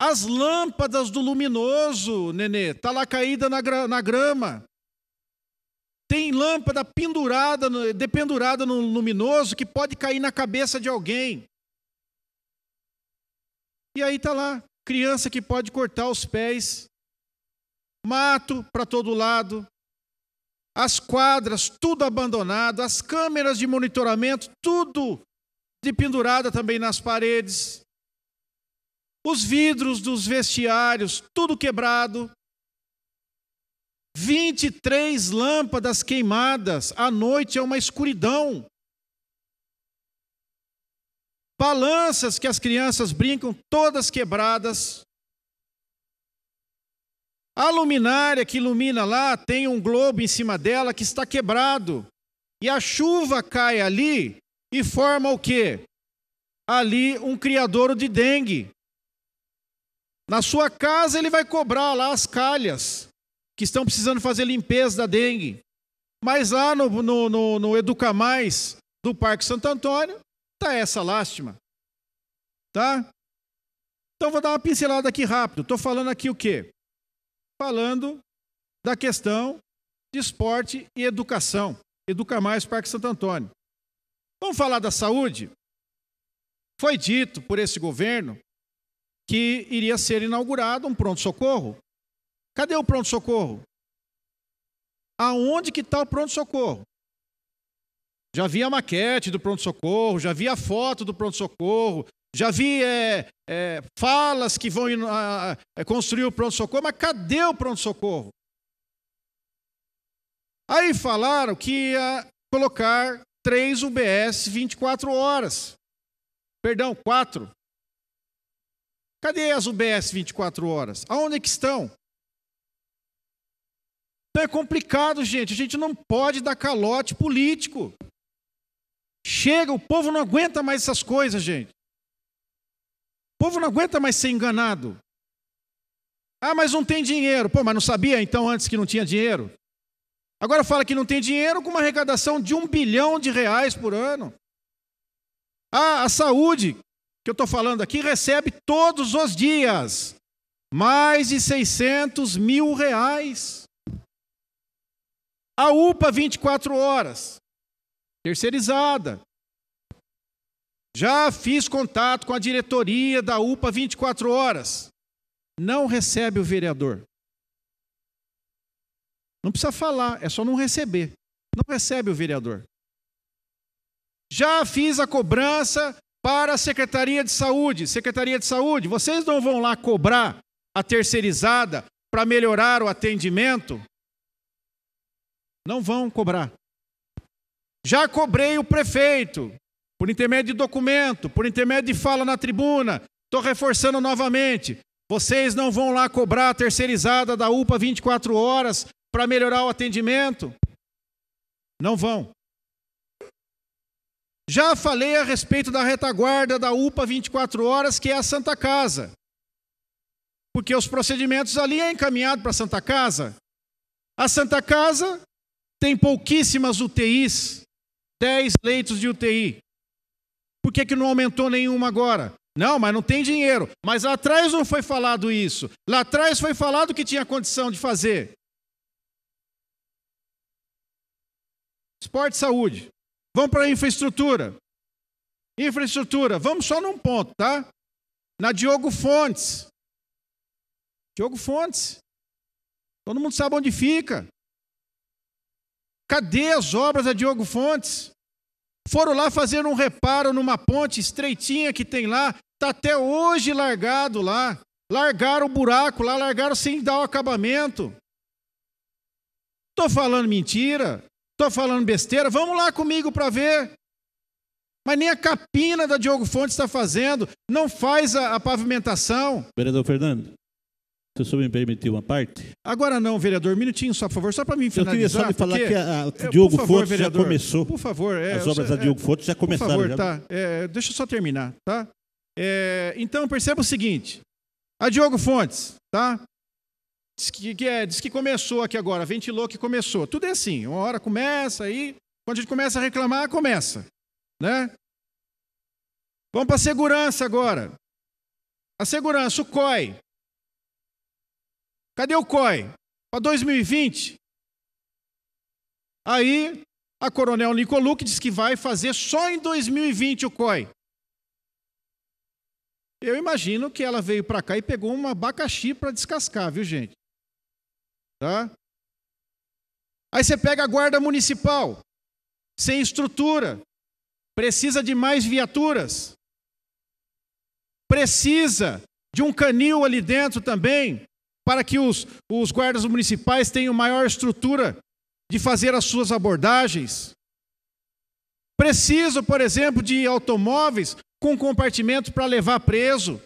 As lâmpadas do luminoso, nenê, tá lá caída na, na grama. Tem lâmpada pendurada, dependurada no luminoso que pode cair na cabeça de alguém. E aí está lá, criança que pode cortar os pés, mato para todo lado, as quadras tudo abandonado, as câmeras de monitoramento tudo dependurada também nas paredes, os vidros dos vestiários tudo quebrado. 23 lâmpadas queimadas, a noite é uma escuridão. Balanças que as crianças brincam todas quebradas. A luminária que ilumina lá tem um globo em cima dela que está quebrado. E a chuva cai ali e forma o quê? Ali um criadouro de dengue. Na sua casa ele vai cobrar lá as calhas que estão precisando fazer limpeza da dengue. Mas lá no, no, no, no Educa Mais do Parque Santo Antônio, tá essa lástima. Tá? Então vou dar uma pincelada aqui rápido. Estou falando aqui o quê? Falando da questão de esporte e educação. Educa Mais Parque Santo Antônio. Vamos falar da saúde? Foi dito por esse governo que iria ser inaugurado um pronto-socorro Cadê o pronto-socorro? Aonde que está o pronto-socorro? Já vi a maquete do pronto-socorro, já vi a foto do pronto-socorro, já vi é, é, falas que vão a, a é, construir o pronto-socorro, mas cadê o pronto-socorro? Aí falaram que ia colocar três UBS 24 horas. Perdão, quatro. Cadê as UBS 24 horas? Aonde é que estão? Então é complicado, gente. A gente não pode dar calote político. Chega, o povo não aguenta mais essas coisas, gente. O povo não aguenta mais ser enganado. Ah, mas não tem dinheiro. Pô, mas não sabia então antes que não tinha dinheiro? Agora fala que não tem dinheiro com uma arrecadação de um bilhão de reais por ano. Ah, a saúde, que eu estou falando aqui, recebe todos os dias mais de 600 mil reais. A UPA 24 horas, terceirizada. Já fiz contato com a diretoria da UPA 24 horas. Não recebe o vereador. Não precisa falar, é só não receber. Não recebe o vereador. Já fiz a cobrança para a Secretaria de Saúde. Secretaria de Saúde, vocês não vão lá cobrar a terceirizada para melhorar o atendimento? Não vão cobrar. Já cobrei o prefeito, por intermédio de documento, por intermédio de fala na tribuna. Estou reforçando novamente. Vocês não vão lá cobrar a terceirizada da UPA 24 horas para melhorar o atendimento? Não vão. Já falei a respeito da retaguarda da UPA 24 horas, que é a Santa Casa. Porque os procedimentos ali é encaminhado para a Santa Casa. A Santa Casa tem pouquíssimas UTIs, 10 leitos de UTI. Por que, que não aumentou nenhuma agora? Não, mas não tem dinheiro. Mas lá atrás não foi falado isso. Lá atrás foi falado que tinha condição de fazer. Esporte e saúde. Vamos para a infraestrutura. Infraestrutura, vamos só num ponto, tá? Na Diogo Fontes. Diogo Fontes. Todo mundo sabe onde fica. Cadê as obras da Diogo Fontes? Foram lá fazer um reparo numa ponte estreitinha que tem lá, está até hoje largado lá. Largaram o buraco lá, largaram sem dar o acabamento. Estou falando mentira, estou falando besteira. Vamos lá comigo para ver. Mas nem a capina da Diogo Fontes está fazendo, não faz a, a pavimentação. Vereador Fernando. Se o senhor me permitir uma parte? Agora não, vereador. Minutinho só, por favor, só para mim finalizar. Eu queria só lhe falar porque... que a, a é, Diogo favor, Foto vereador, já começou. Por favor. É, as obras é, da Diogo Foto já começaram. É, por favor, já... tá. É, deixa eu só terminar, tá? É, então, perceba o seguinte. A Diogo Fontes, tá? Diz que, que é, diz que começou aqui agora, ventilou que começou. Tudo é assim, uma hora começa aí, quando a gente começa a reclamar, começa, né? Vamos para a segurança agora. A segurança, o COI, Cadê o COI? Para 2020? Aí a Coronel Nicoluque diz que vai fazer só em 2020 o COI. Eu imagino que ela veio para cá e pegou um abacaxi para descascar, viu, gente? Tá? Aí você pega a guarda municipal, sem estrutura, precisa de mais viaturas, precisa de um canil ali dentro também para que os, os guardas municipais tenham maior estrutura de fazer as suas abordagens. Preciso, por exemplo, de automóveis com compartimentos para levar preso.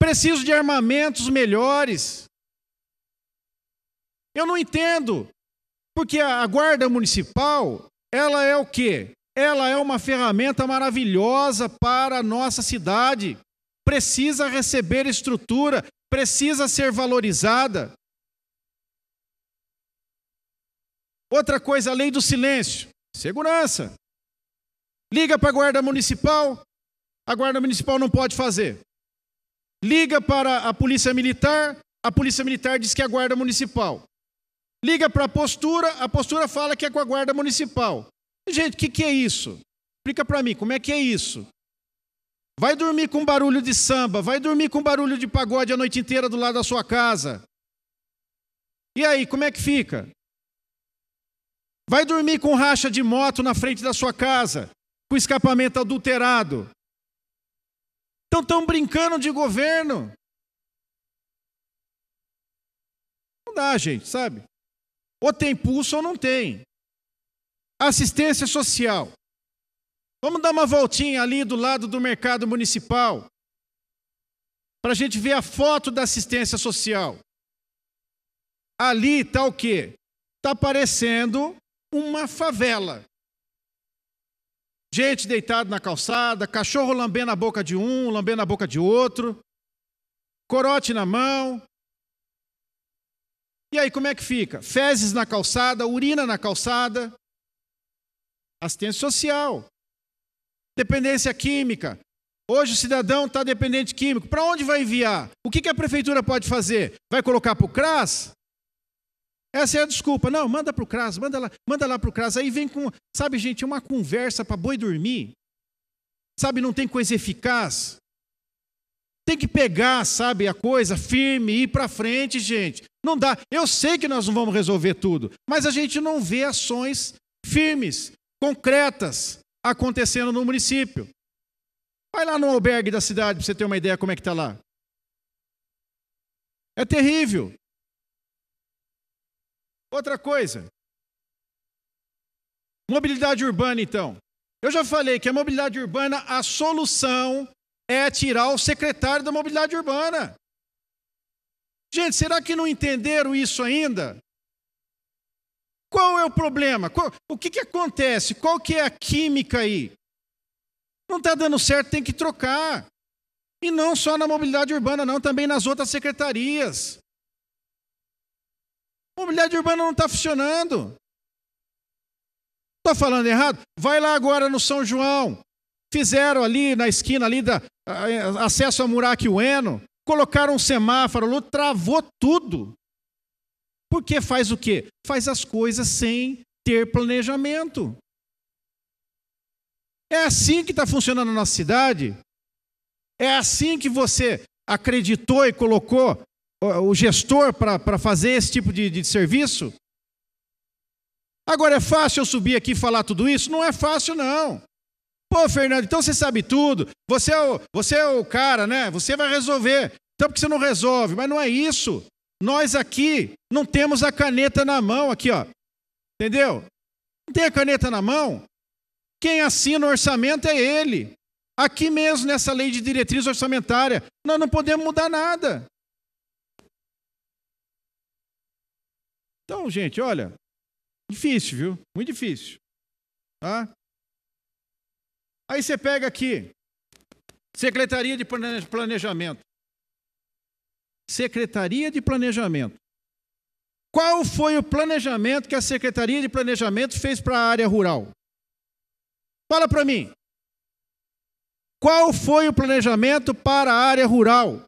Preciso de armamentos melhores. Eu não entendo, porque a guarda municipal, ela é o quê? Ela é uma ferramenta maravilhosa para a nossa cidade precisa receber estrutura, precisa ser valorizada. Outra coisa, a lei do silêncio, segurança. Liga para a guarda municipal, a guarda municipal não pode fazer. Liga para a polícia militar, a polícia militar diz que é a guarda municipal. Liga para a postura, a postura fala que é com a guarda municipal. Gente, o que, que é isso? Explica para mim, como é que é isso? Vai dormir com barulho de samba, vai dormir com barulho de pagode a noite inteira do lado da sua casa. E aí, como é que fica? Vai dormir com racha de moto na frente da sua casa, com escapamento adulterado. Então estão brincando de governo. Não dá, gente, sabe? Ou tem pulso ou não tem. Assistência social. Vamos dar uma voltinha ali do lado do mercado municipal, para a gente ver a foto da assistência social. Ali está o quê? Está parecendo uma favela. Gente deitada na calçada, cachorro lambendo a boca de um, lambendo a boca de outro, corote na mão. E aí, como é que fica? Fezes na calçada, urina na calçada. Assistência social dependência química. Hoje o cidadão está dependente químico. Para onde vai enviar? O que, que a prefeitura pode fazer? Vai colocar para o CRAS? Essa é a desculpa. Não, manda para o CRAS, manda lá, manda lá para o CRAS. Aí vem com, sabe, gente, uma conversa para boi dormir. Sabe, não tem coisa eficaz. Tem que pegar, sabe, a coisa firme e ir para frente, gente. Não dá. Eu sei que nós não vamos resolver tudo, mas a gente não vê ações firmes, concretas, acontecendo no município. Vai lá no albergue da cidade para você ter uma ideia como é que está lá. É terrível. Outra coisa. Mobilidade urbana, então. Eu já falei que a mobilidade urbana, a solução é tirar o secretário da mobilidade urbana. Gente, será que não entenderam isso ainda? Qual é o problema? Qual, o que, que acontece? Qual que é a química aí? Não está dando certo, tem que trocar. E não só na mobilidade urbana, não, também nas outras secretarias. Mobilidade urbana não está funcionando. Estou tá falando errado? Vai lá agora no São João. Fizeram ali na esquina ali da acesso a Muraquiueno, colocaram um semáforo, travou tudo. Porque faz o quê? Faz as coisas sem ter planejamento. É assim que está funcionando a nossa cidade? É assim que você acreditou e colocou o gestor para fazer esse tipo de, de serviço? Agora, é fácil eu subir aqui e falar tudo isso? Não é fácil, não. Pô, Fernando, então você sabe tudo. Você é o, você é o cara, né? Você vai resolver. Então, por que você não resolve? Mas não é isso. Nós aqui não temos a caneta na mão, aqui, ó. Entendeu? Não tem a caneta na mão? Quem assina o orçamento é ele. Aqui mesmo, nessa lei de diretriz orçamentária, nós não podemos mudar nada. Então, gente, olha, difícil, viu? Muito difícil. Tá? Aí você pega aqui, Secretaria de Planejamento. Secretaria de Planejamento. Qual foi o planejamento que a Secretaria de Planejamento fez para a área rural? Fala para mim. Qual foi o planejamento para a área rural?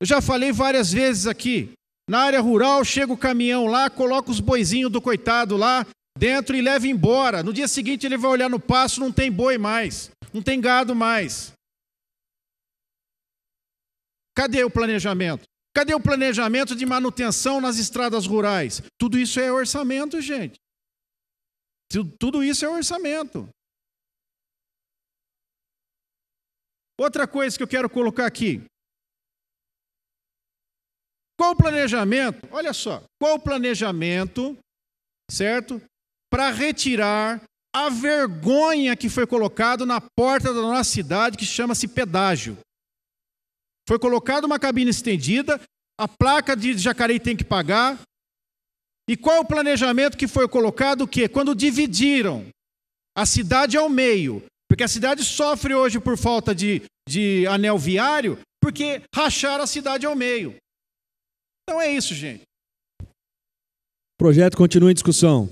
Eu já falei várias vezes aqui. Na área rural, chega o caminhão lá, coloca os boizinhos do coitado lá dentro e leva embora. No dia seguinte, ele vai olhar no passo, não tem boi mais, não tem gado mais. Cadê o planejamento? Cadê o planejamento de manutenção nas estradas rurais? Tudo isso é orçamento, gente. Tudo isso é orçamento. Outra coisa que eu quero colocar aqui. Qual o planejamento? Olha só, qual o planejamento, certo? Para retirar a vergonha que foi colocado na porta da nossa cidade que chama-se pedágio. Foi colocada uma cabine estendida, a placa de Jacareí tem que pagar. E qual é o planejamento que foi colocado? O Quando dividiram a cidade ao é meio, porque a cidade sofre hoje por falta de, de anel viário, porque racharam a cidade ao meio. Então é isso, gente. O projeto continua em discussão.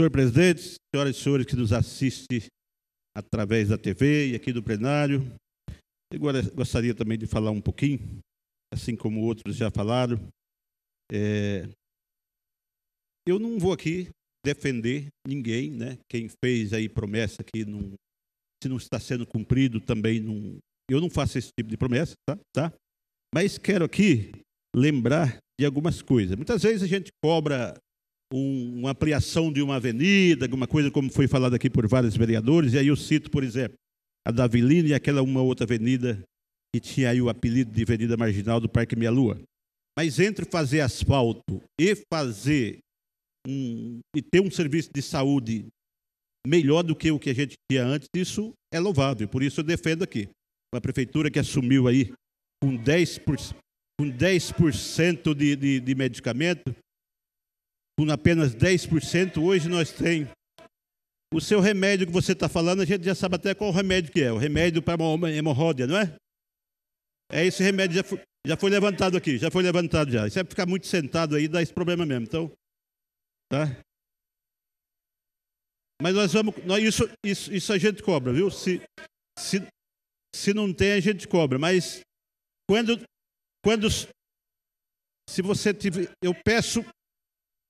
senhor presidente, senhoras e senhores que nos assistem através da TV e aqui do plenário. Eu gostaria também de falar um pouquinho, assim como outros já falaram. É... eu não vou aqui defender ninguém, né? Quem fez aí promessa que não, se não está sendo cumprido também não. Eu não faço esse tipo de promessa, tá? tá? Mas quero aqui lembrar de algumas coisas. Muitas vezes a gente cobra um, uma ampliação de uma avenida, alguma coisa como foi falado aqui por vários vereadores, e aí eu cito, por exemplo, a Davilina e aquela uma outra avenida que tinha aí o apelido de Avenida Marginal do Parque Meia Lua. Mas entre fazer asfalto e fazer um, e ter um serviço de saúde melhor do que o que a gente tinha antes, isso é louvável. Por isso eu defendo aqui. Uma prefeitura que assumiu aí com 10%, com 10 de, de, de medicamento, com apenas 10%, hoje nós temos. O seu remédio que você está falando, a gente já sabe até qual remédio que é. O remédio para uma hemorroida, não é? É esse remédio, já foi, já foi levantado aqui, já foi levantado já. Isso é ficar muito sentado aí, dá esse problema mesmo. Então, tá? Mas nós vamos. Nós, isso, isso, isso a gente cobra, viu? Se, se, se não tem, a gente cobra. Mas quando. quando se você tiver. Eu peço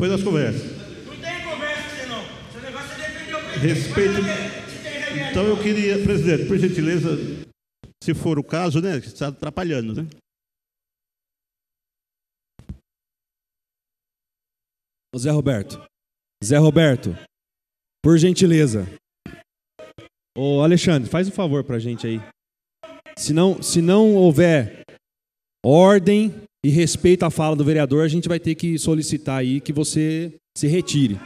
Depois nós conversamos. Não tem conversa com você não. Seu negócio é defender o presidente. Respeito. Então eu queria, presidente, por gentileza, se for o caso, né? Está atrapalhando, né? Zé Roberto. Zé Roberto, por gentileza. Ô Alexandre, faz um favor pra gente aí. Se não, se não houver ordem, e respeito à fala do vereador, a gente vai ter que solicitar aí que você se retire.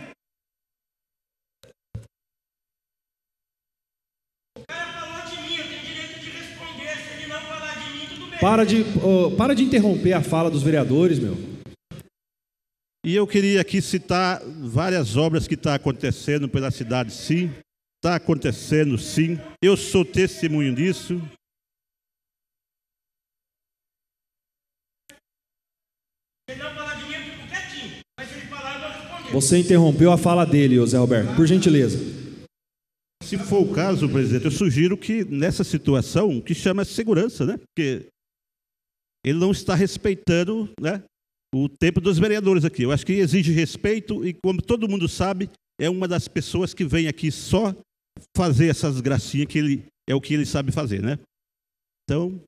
Para de, oh, para de interromper a fala dos vereadores, meu. E eu queria aqui citar várias obras que estão tá acontecendo pela cidade, sim. Está acontecendo, sim. Eu sou testemunho disso. Melhor falar de mim, eu fico quietinho. Mas se ele falar, eu vou responder. Você interrompeu a fala dele, José Roberto, por gentileza. Se for o caso, presidente, eu sugiro que nessa situação, que chama segurança, né? Porque ele não está respeitando né, o tempo dos vereadores aqui. Eu acho que exige respeito e, como todo mundo sabe, é uma das pessoas que vem aqui só fazer essas gracinhas que ele é o que ele sabe fazer, né? Então,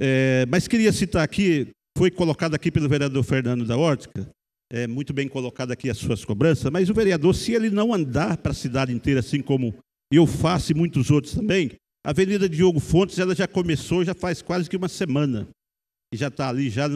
É, mas queria citar aqui, foi colocado aqui pelo vereador Fernando da Hortica, é muito bem colocado aqui as suas cobranças, mas o vereador, se ele não andar para a cidade inteira, assim como eu faço e muitos outros também, a Avenida Diogo Fontes ela já começou, já faz quase que uma semana, e já está ali, já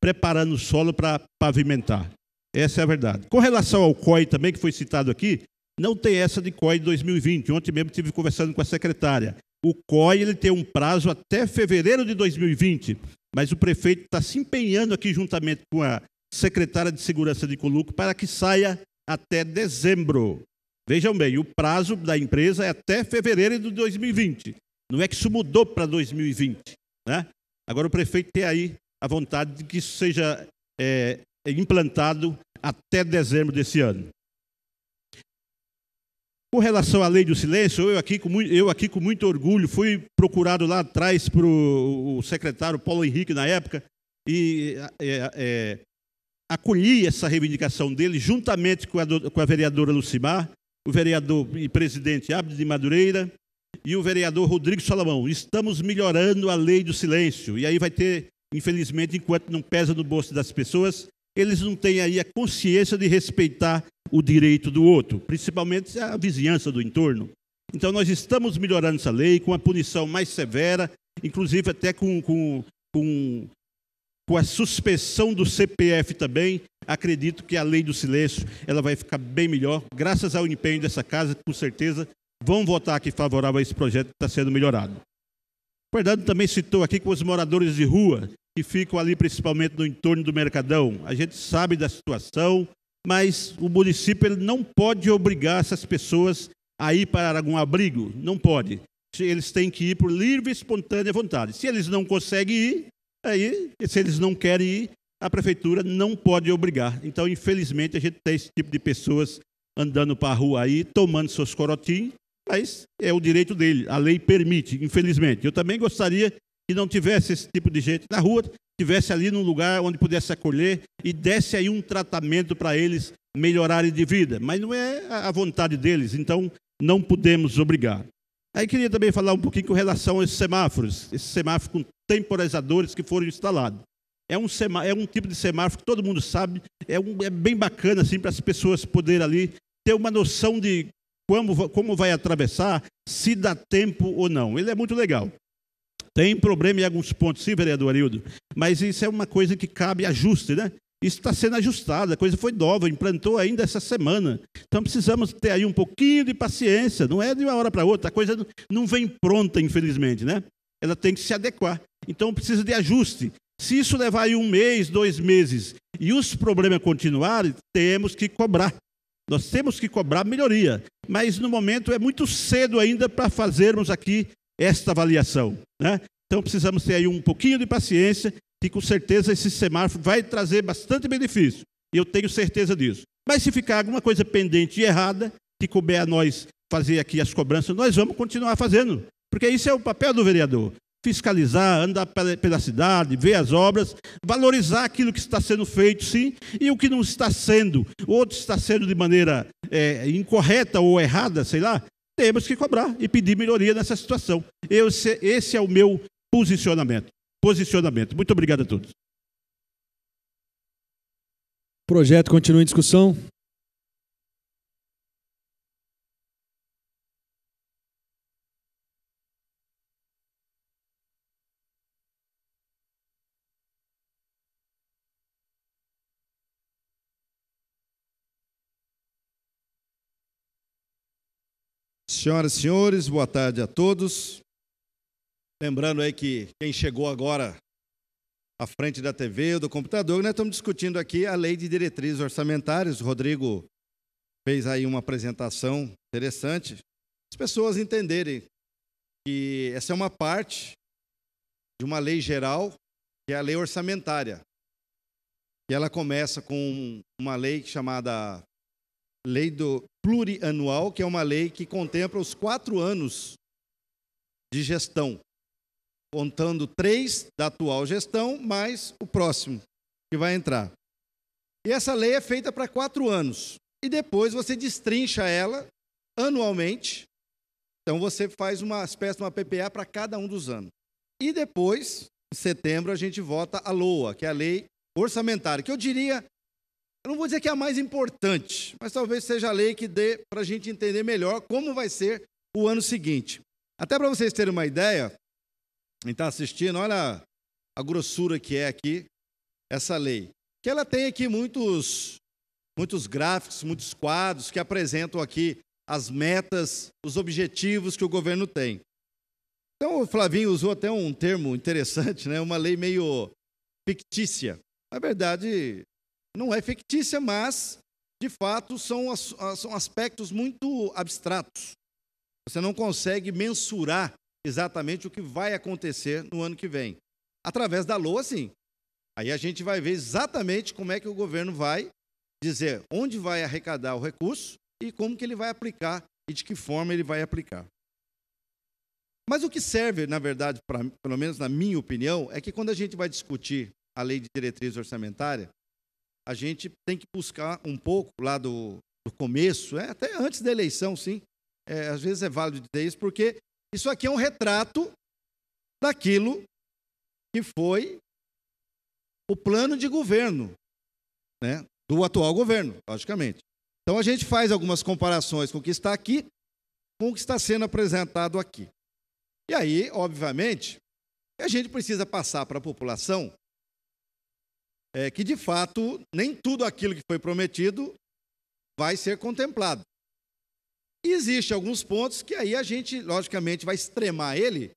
preparando o solo para pavimentar. Essa é a verdade. Com relação ao COI também, que foi citado aqui, não tem essa de COI 2020. Ontem mesmo estive conversando com a secretária. O COI ele tem um prazo até fevereiro de 2020, mas o prefeito está se empenhando aqui juntamente com a secretária de Segurança de Coluco para que saia até dezembro. Vejam bem, o prazo da empresa é até fevereiro de 2020. Não é que isso mudou para 2020. Né? Agora o prefeito tem aí a vontade de que isso seja é, implantado até dezembro desse ano. Com relação à lei do silêncio, eu aqui com muito, eu aqui com muito orgulho fui procurado lá atrás para o secretário Paulo Henrique na época e é, é, acolhi essa reivindicação dele juntamente com a, com a vereadora Lucimar, o vereador e presidente Abde de Madureira e o vereador Rodrigo Salomão. Estamos melhorando a lei do silêncio e aí vai ter, infelizmente, enquanto não pesa no bolso das pessoas, eles não têm aí a consciência de respeitar o direito do outro, principalmente é a vizinhança do entorno. Então, nós estamos melhorando essa lei com a punição mais severa, inclusive até com, com, com, com a suspensão do CPF também. Acredito que a lei do silêncio ela vai ficar bem melhor, graças ao empenho dessa casa, com certeza vão votar aqui favorável a esse projeto que está sendo melhorado. O Fernando também citou aqui com os moradores de rua, que ficam ali principalmente no entorno do Mercadão. A gente sabe da situação, mas o município ele não pode obrigar essas pessoas a ir para algum abrigo, não pode. Eles têm que ir por livre e espontânea vontade. Se eles não conseguem ir, aí, se eles não querem ir, a prefeitura não pode obrigar. Então, infelizmente, a gente tem esse tipo de pessoas andando para a rua aí, tomando seus corotinhos, mas é o direito dele, a lei permite, infelizmente. Eu também gostaria que não tivesse esse tipo de gente na rua, tivesse ali num lugar onde pudesse acolher e desse aí um tratamento para eles melhorarem de vida. Mas não é a vontade deles, então não podemos obrigar. Aí queria também falar um pouquinho com relação a esses semáforos, esse semáforo com temporizadores que foram instalados. É um, sema, é um tipo de semáforo que todo mundo sabe, é, um, é bem bacana assim, para as pessoas poderem ali ter uma noção de como, como vai atravessar, se dá tempo ou não. Ele é muito legal. Tem problema em alguns pontos, sim, vereador Arildo, mas isso é uma coisa que cabe ajuste, né? Isso está sendo ajustado, a coisa foi nova, implantou ainda essa semana. Então precisamos ter aí um pouquinho de paciência, não é de uma hora para outra, a coisa não vem pronta, infelizmente, né? Ela tem que se adequar. Então precisa de ajuste. Se isso levar aí um mês, dois meses e os problemas continuarem, temos que cobrar. Nós temos que cobrar melhoria. Mas no momento é muito cedo ainda para fazermos aqui esta avaliação. Né? Então precisamos ter aí um pouquinho de paciência, que com certeza esse semáforo vai trazer bastante benefício. Eu tenho certeza disso. Mas se ficar alguma coisa pendente e errada, que couber a nós fazer aqui as cobranças, nós vamos continuar fazendo. Porque isso é o papel do vereador fiscalizar, andar pela cidade, ver as obras, valorizar aquilo que está sendo feito, sim, e o que não está sendo, ou está sendo de maneira é, incorreta ou errada, sei lá, temos que cobrar e pedir melhoria nessa situação. Eu, esse é o meu posicionamento. Posicionamento. Muito obrigado a todos. projeto continua em discussão. Senhoras e senhores, boa tarde a todos. Lembrando aí que quem chegou agora à frente da TV ou do computador, nós estamos discutindo aqui a lei de diretrizes orçamentárias. O Rodrigo fez aí uma apresentação interessante. As pessoas entenderem que essa é uma parte de uma lei geral, que é a lei orçamentária. E ela começa com uma lei chamada lei do plurianual, que é uma lei que contempla os quatro anos de gestão, contando três da atual gestão, mais o próximo que vai entrar. E essa lei é feita para quatro anos. E depois você destrincha ela anualmente. Então você faz uma espécie de uma PPA para cada um dos anos. E depois, em setembro, a gente vota a LOA, que é a lei orçamentária, que eu diria eu não vou dizer que é a mais importante, mas talvez seja a lei que dê para a gente entender melhor como vai ser o ano seguinte. Até para vocês terem uma ideia, quem está assistindo, olha a grossura que é aqui essa lei. Que ela tem aqui muitos, muitos gráficos, muitos quadros que apresentam aqui as metas, os objetivos que o governo tem. Então, o Flavinho usou até um termo interessante, né? uma lei meio fictícia. Na verdade, não é fictícia, mas, de fato, são, são aspectos muito abstratos. Você não consegue mensurar exatamente o que vai acontecer no ano que vem. Através da lua, sim. Aí a gente vai ver exatamente como é que o governo vai dizer onde vai arrecadar o recurso e como que ele vai aplicar e de que forma ele vai aplicar. Mas o que serve, na verdade, pra, pelo menos na minha opinião, é que quando a gente vai discutir a lei de diretrizes orçamentária, a gente tem que buscar um pouco lá do, do começo, é, até antes da eleição, sim. É, às vezes é válido dizer isso, porque isso aqui é um retrato daquilo que foi o plano de governo né, do atual governo, logicamente. Então a gente faz algumas comparações com o que está aqui, com o que está sendo apresentado aqui. E aí, obviamente, a gente precisa passar para a população é que, de fato, nem tudo aquilo que foi prometido vai ser contemplado. E alguns pontos que aí a gente, logicamente, vai extremar ele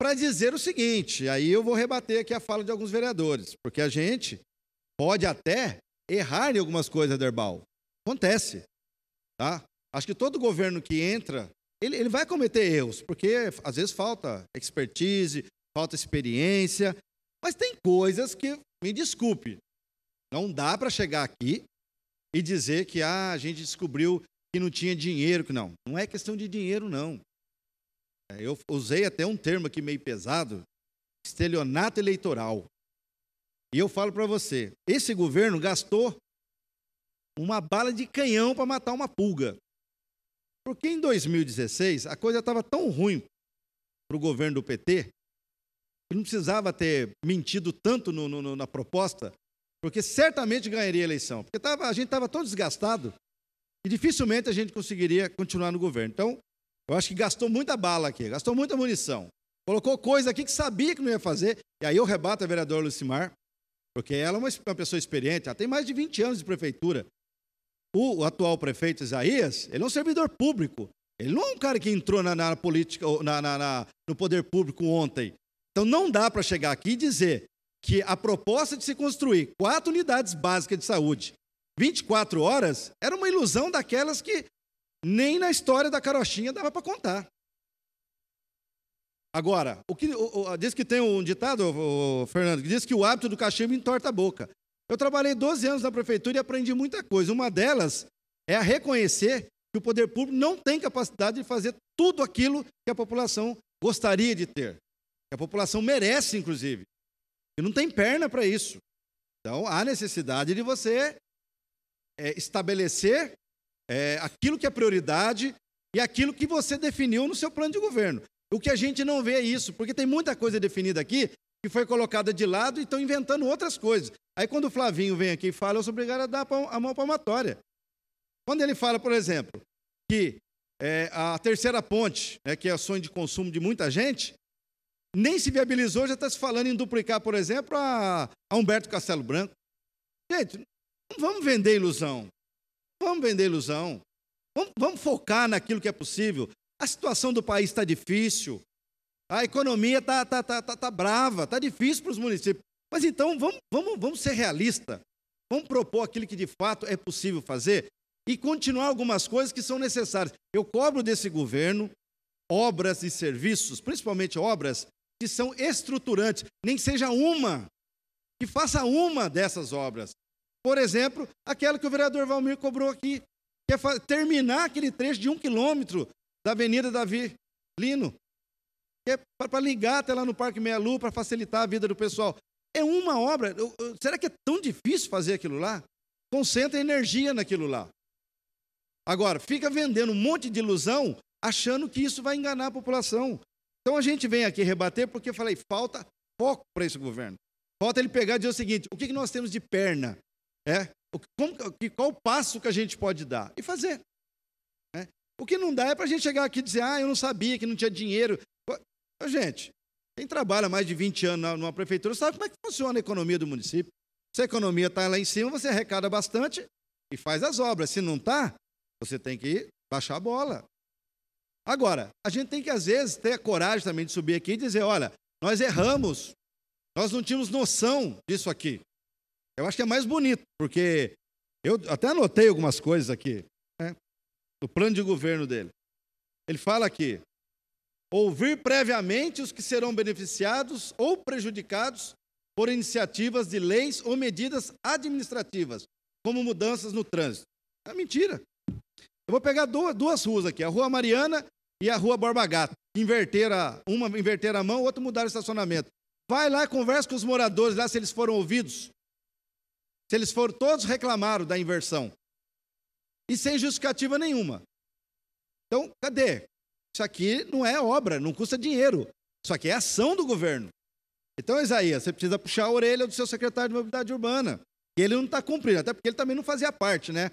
para dizer o seguinte, aí eu vou rebater aqui a fala de alguns vereadores, porque a gente pode até errar em algumas coisas, Derbal. Acontece, tá? Acho que todo governo que entra, ele, ele vai cometer erros, porque às vezes falta expertise, falta experiência, mas tem coisas que me desculpe, não dá para chegar aqui e dizer que ah, a gente descobriu que não tinha dinheiro, que não. Não é questão de dinheiro, não. É, eu usei até um termo aqui meio pesado, estelionato eleitoral. E eu falo para você, esse governo gastou uma bala de canhão para matar uma pulga. Porque em 2016 a coisa estava tão ruim para o governo do PT ele não precisava ter mentido tanto no, no, na proposta, porque certamente ganharia a eleição. Porque tava, a gente estava tão desgastado e dificilmente a gente conseguiria continuar no governo. Então, eu acho que gastou muita bala aqui, gastou muita munição. Colocou coisa aqui que sabia que não ia fazer. E aí eu rebato a vereadora Lucimar, porque ela é uma, uma pessoa experiente, ela tem mais de 20 anos de prefeitura. O, o atual prefeito Isaías, ele é um servidor público. Ele não é um cara que entrou na, na política, na, na, no poder público ontem. Então não dá para chegar aqui e dizer que a proposta de se construir quatro unidades básicas de saúde 24 horas era uma ilusão daquelas que nem na história da carochinha dava para contar. Agora, o que, o, o, diz que tem um ditado, o, Fernando, que diz que o hábito do cachimbo entorta a boca. Eu trabalhei 12 anos na prefeitura e aprendi muita coisa. Uma delas é a reconhecer que o poder público não tem capacidade de fazer tudo aquilo que a população gostaria de ter a população merece, inclusive. E não tem perna para isso. Então, há necessidade de você é, estabelecer é, aquilo que é prioridade e aquilo que você definiu no seu plano de governo. O que a gente não vê é isso, porque tem muita coisa definida aqui que foi colocada de lado e estão inventando outras coisas. Aí, quando o Flavinho vem aqui e fala, eu sou obrigado a dar a mão palmatória. Quando ele fala, por exemplo, que é, a terceira ponte, né, que é o sonho de consumo de muita gente, nem se viabilizou, já está se falando em duplicar, por exemplo, a, a Humberto Castelo Branco. Gente, não vamos vender ilusão. vamos vender ilusão. Vamos, vamos focar naquilo que é possível. A situação do país está difícil. A economia está tá, tá, tá, tá brava, está difícil para os municípios. Mas então vamos, vamos, vamos ser realistas. Vamos propor aquilo que de fato é possível fazer e continuar algumas coisas que são necessárias. Eu cobro desse governo obras e serviços, principalmente obras que são estruturantes, nem seja uma, que faça uma dessas obras. Por exemplo, aquela que o vereador Valmir cobrou aqui, que é terminar aquele trecho de um quilômetro da Avenida Davi Lino, que é para ligar até lá no Parque Meia Lua, para facilitar a vida do pessoal. É uma obra. Será que é tão difícil fazer aquilo lá? Concentra energia naquilo lá. Agora, fica vendendo um monte de ilusão, achando que isso vai enganar a população. Então a gente vem aqui rebater porque eu falei, falta foco para esse governo. Falta ele pegar e dizer o seguinte: o que, nós temos de perna? É, como, qual o passo que a gente pode dar? E fazer. É? O que não dá é para a gente chegar aqui e dizer, ah, eu não sabia que não tinha dinheiro. Gente, quem trabalha mais de 20 anos numa prefeitura sabe como é que funciona a economia do município. Se a economia está lá em cima, você arrecada bastante e faz as obras. Se não está, você tem que baixar a bola. Agora, a gente tem que, às vezes, ter a coragem também de subir aqui e dizer: olha, nós erramos, nós não tínhamos noção disso aqui. Eu acho que é mais bonito, porque eu até anotei algumas coisas aqui, né, do plano de governo dele. Ele fala aqui: ouvir previamente os que serão beneficiados ou prejudicados por iniciativas de leis ou medidas administrativas, como mudanças no trânsito. É mentira. Eu vou pegar duas, duas ruas aqui, a Rua Mariana e a Rua Borba Gato. Inverteram a, uma inverteram a mão, outra mudaram o estacionamento. Vai lá, conversa com os moradores lá se eles foram ouvidos. Se eles foram, todos reclamaram da inversão. E sem justificativa nenhuma. Então, cadê? Isso aqui não é obra, não custa dinheiro. Isso aqui é ação do governo. Então, Isaías, você precisa puxar a orelha do seu secretário de mobilidade urbana. E ele não está cumprindo, até porque ele também não fazia parte, né?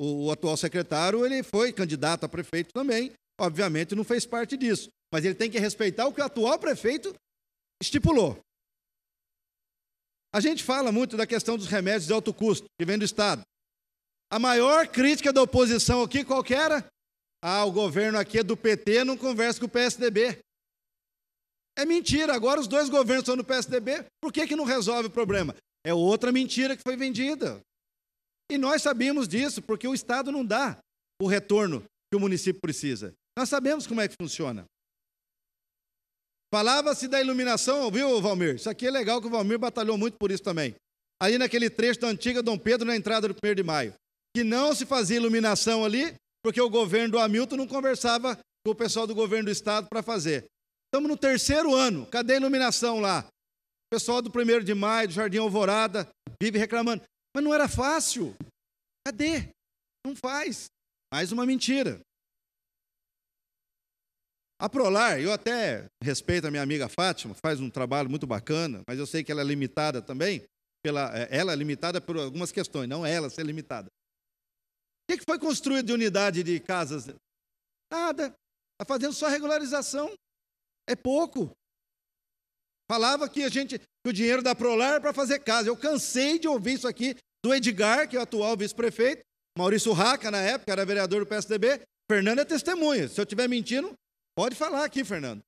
o, o atual secretário ele foi candidato a prefeito também, obviamente não fez parte disso. Mas ele tem que respeitar o que o atual prefeito estipulou. A gente fala muito da questão dos remédios de alto custo, que vem do Estado. A maior crítica da oposição aqui, qual que era? Ah, o governo aqui é do PT, não conversa com o PSDB. É mentira, agora os dois governos são do PSDB, por que, que não resolve o problema? É outra mentira que foi vendida. E nós sabemos disso, porque o Estado não dá o retorno que o município precisa. Nós sabemos como é que funciona. Falava-se da iluminação, viu, Valmir? Isso aqui é legal que o Valmir batalhou muito por isso também. Ali naquele trecho da antiga Dom Pedro, na entrada do 1 de maio. Que não se fazia iluminação ali, porque o governo do Hamilton não conversava com o pessoal do governo do estado para fazer. Estamos no terceiro ano, cadê a iluminação lá? O pessoal do 1 de maio, do Jardim Alvorada, vive reclamando. Mas não era fácil. Cadê? Não faz. Mais uma mentira. A Prolar, eu até respeito a minha amiga Fátima, faz um trabalho muito bacana, mas eu sei que ela é limitada também. Pela, é, ela é limitada por algumas questões, não ela ser limitada. O que foi construído de unidade de casas? Nada. Está fazendo só regularização. É pouco. Falava que a gente que o dinheiro da Prolar era é para fazer casa. Eu cansei de ouvir isso aqui do Edgar, que é o atual vice-prefeito, Maurício Raca, na época, era vereador do PSDB. Fernando é testemunha. Se eu estiver mentindo, pode falar aqui, Fernando.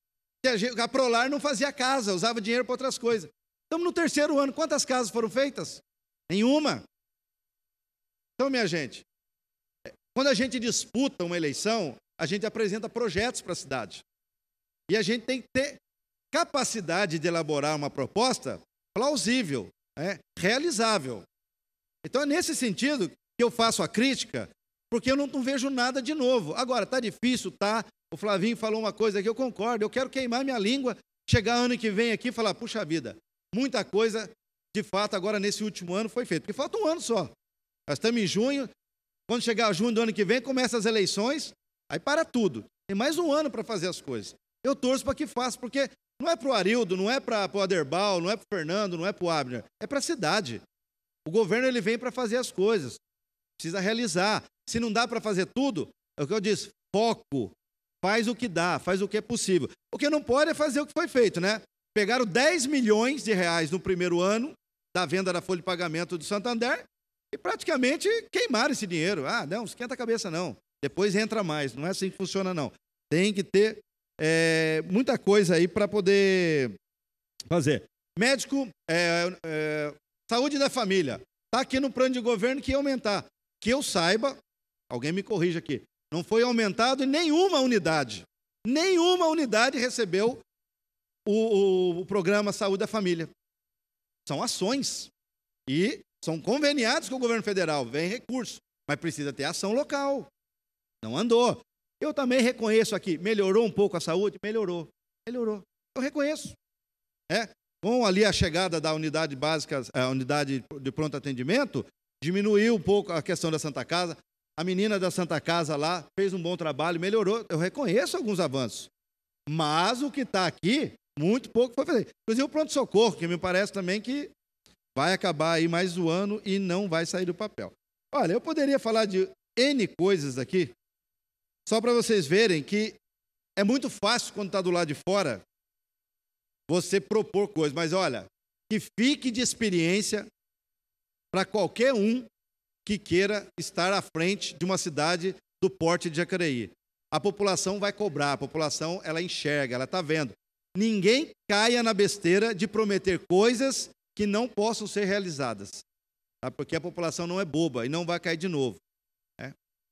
Que a, gente, a Prolar não fazia casa, usava dinheiro para outras coisas. Estamos no terceiro ano. Quantas casas foram feitas? Nenhuma. Então, minha gente, é, quando a gente disputa uma eleição, a gente apresenta projetos para a cidade. E a gente tem que ter capacidade de elaborar uma proposta plausível, né, realizável. Então é nesse sentido que eu faço a crítica, porque eu não, não vejo nada de novo. Agora, está difícil, tá? O Flavinho falou uma coisa que eu concordo, eu quero queimar minha língua, chegar ano que vem aqui e falar, puxa vida, muita coisa, de fato, agora nesse último ano foi feita, porque falta um ano só. Nós estamos em junho, quando chegar junho do ano que vem, começam as eleições, aí para tudo. Tem mais um ano para fazer as coisas. Eu torço para que faça, porque não é para o Arildo, não é para o Aderbal, não é para o Fernando, não é para o Abner. É para a cidade. O governo ele vem para fazer as coisas. Precisa realizar. Se não dá para fazer tudo, é o que eu disse, foco. Faz o que dá, faz o que é possível. O que não pode é fazer o que foi feito, né? Pegaram 10 milhões de reais no primeiro ano da venda da folha de pagamento do Santander e praticamente queimaram esse dinheiro. Ah, não, esquenta a cabeça não. Depois entra mais. Não é assim que funciona não. Tem que ter é, muita coisa aí para poder fazer. Médico, é, é, saúde da família. Está aqui no plano de governo que ia aumentar. Que eu saiba, alguém me corrija aqui, não foi aumentado em nenhuma unidade. Nenhuma unidade recebeu o, o, o programa Saúde da Família. São ações. E são conveniados com o governo federal. Vem recurso, mas precisa ter ação local. Não andou. Eu também reconheço aqui, melhorou um pouco a saúde? Melhorou, melhorou. Eu reconheço. É, com ali a chegada da unidade básica, a unidade de pronto atendimento, diminuiu um pouco a questão da Santa Casa. A menina da Santa Casa lá fez um bom trabalho, melhorou. Eu reconheço alguns avanços. Mas o que está aqui, muito pouco foi feito. Inclusive o pronto-socorro, que me parece também que vai acabar aí mais um ano e não vai sair do papel. Olha, eu poderia falar de N coisas aqui, só para vocês verem que é muito fácil quando está do lado de fora você propor coisas, mas olha, que fique de experiência para qualquer um que queira estar à frente de uma cidade do porte de Jacareí. A população vai cobrar, a população ela enxerga, ela está vendo. Ninguém caia na besteira de prometer coisas que não possam ser realizadas, tá? porque a população não é boba e não vai cair de novo.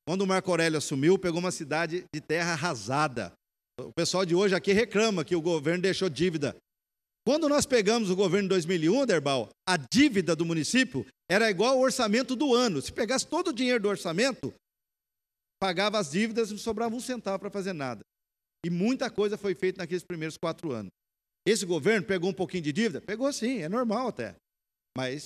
Quando o Marco Aurélio assumiu, pegou uma cidade de terra arrasada. O pessoal de hoje aqui reclama que o governo deixou dívida. Quando nós pegamos o governo em 2001, Derbal, a dívida do município era igual ao orçamento do ano. Se pegasse todo o dinheiro do orçamento, pagava as dívidas e sobrava um centavo para fazer nada. E muita coisa foi feita naqueles primeiros quatro anos. Esse governo pegou um pouquinho de dívida? Pegou sim, é normal até. Mas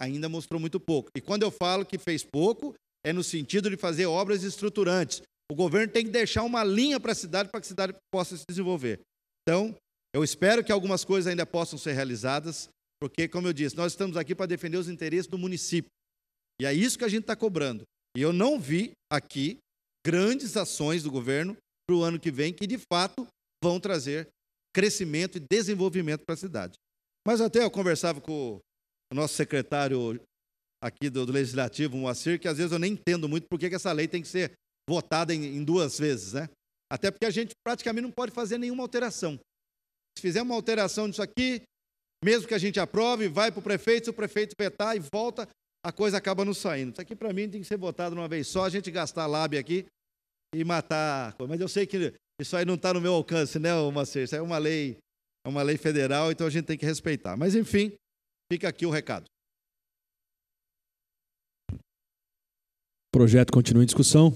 ainda mostrou muito pouco. E quando eu falo que fez pouco, é no sentido de fazer obras estruturantes. O governo tem que deixar uma linha para a cidade para que a cidade possa se desenvolver. Então, eu espero que algumas coisas ainda possam ser realizadas, porque, como eu disse, nós estamos aqui para defender os interesses do município. E é isso que a gente está cobrando. E eu não vi aqui grandes ações do governo para o ano que vem que, de fato, vão trazer crescimento e desenvolvimento para a cidade. Mas até eu conversava com o nosso secretário aqui do, do Legislativo, Moacir, que às vezes eu nem entendo muito porque que essa lei tem que ser votada em, em duas vezes, né? Até porque a gente praticamente não pode fazer nenhuma alteração. Se fizer uma alteração disso aqui, mesmo que a gente aprove, vai para o prefeito, se o prefeito petar e volta, a coisa acaba não saindo. Isso aqui, para mim, tem que ser votado uma vez só, a gente gastar lábia aqui e matar. Mas eu sei que isso aí não está no meu alcance, né, Moacir? Isso é uma lei, é uma lei federal, então a gente tem que respeitar. Mas, enfim, fica aqui o recado. O projeto continua em discussão.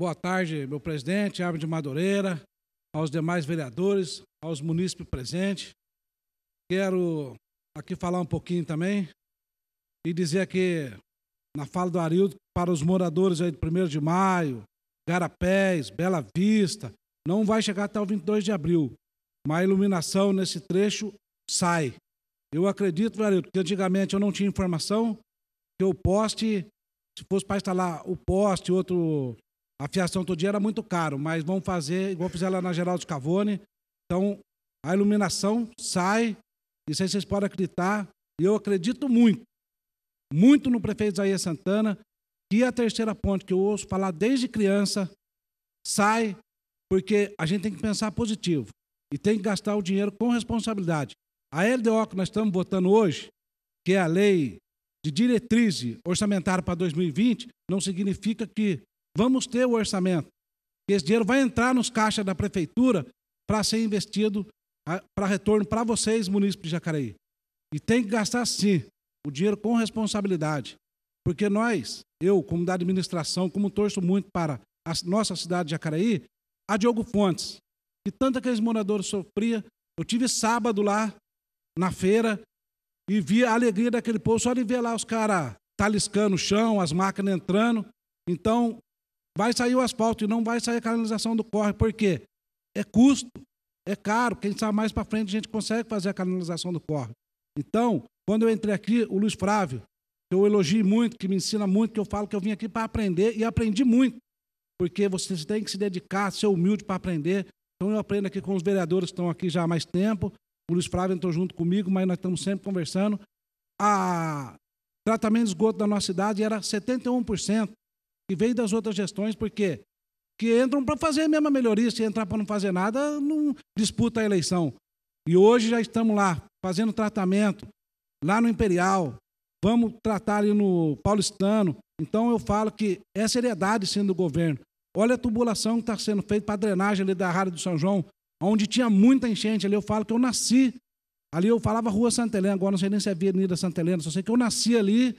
Boa tarde, meu presidente, Armin de Madureira, aos demais vereadores, aos munícipes presentes. Quero aqui falar um pouquinho também e dizer que, na fala do Arildo, para os moradores aí do 1 de maio, Garapés, Bela Vista, não vai chegar até o 22 de abril. Mas a iluminação nesse trecho sai. Eu acredito, Varildo, que antigamente eu não tinha informação que o poste, se fosse para instalar o poste, outro, a fiação todo dia era muito caro, mas vão fazer, igual fizeram lá na Geraldo Cavone. Então, a iluminação sai, isso aí vocês podem acreditar. E eu acredito muito, muito no prefeito Isaías Santana, e a terceira ponte que eu ouço falar desde criança, sai, porque a gente tem que pensar positivo e tem que gastar o dinheiro com responsabilidade. A LDO que nós estamos votando hoje, que é a lei de diretriz orçamentária para 2020, não significa que vamos ter o orçamento. Esse dinheiro vai entrar nos caixas da prefeitura para ser investido para retorno para vocês, município de Jacareí. E tem que gastar sim o dinheiro com responsabilidade, porque nós eu, como da administração, como torço muito para a nossa cidade de Jacaraí, a Diogo Fontes, que tanto aqueles moradores sofria. Eu tive sábado lá na feira e vi a alegria daquele povo, só de ver lá os caras taliscando o chão, as máquinas entrando. Então, vai sair o asfalto e não vai sair a canalização do corre, porque É custo, é caro, quem sabe mais para frente a gente consegue fazer a canalização do corre. Então, quando eu entrei aqui, o Luiz Flávio, que eu elogio muito, que me ensina muito, que eu falo que eu vim aqui para aprender e aprendi muito, porque você tem que se dedicar, ser humilde para aprender. Então eu aprendo aqui com os vereadores que estão aqui já há mais tempo, o Luiz Flávio entrou junto comigo, mas nós estamos sempre conversando. A tratamento de esgoto da nossa cidade era 71%, que veio das outras gestões, porque que entram para fazer a mesma melhoria, se entrar para não fazer nada, não disputa a eleição. E hoje já estamos lá, fazendo tratamento, lá no Imperial, vamos tratar ali no paulistano. Então eu falo que é seriedade sendo do governo. Olha a tubulação que está sendo feita para drenagem ali da área do São João, onde tinha muita enchente ali. Eu falo que eu nasci. Ali eu falava Rua Santa Helena, agora não sei nem se é Avenida Santa Helena, só sei que eu nasci ali,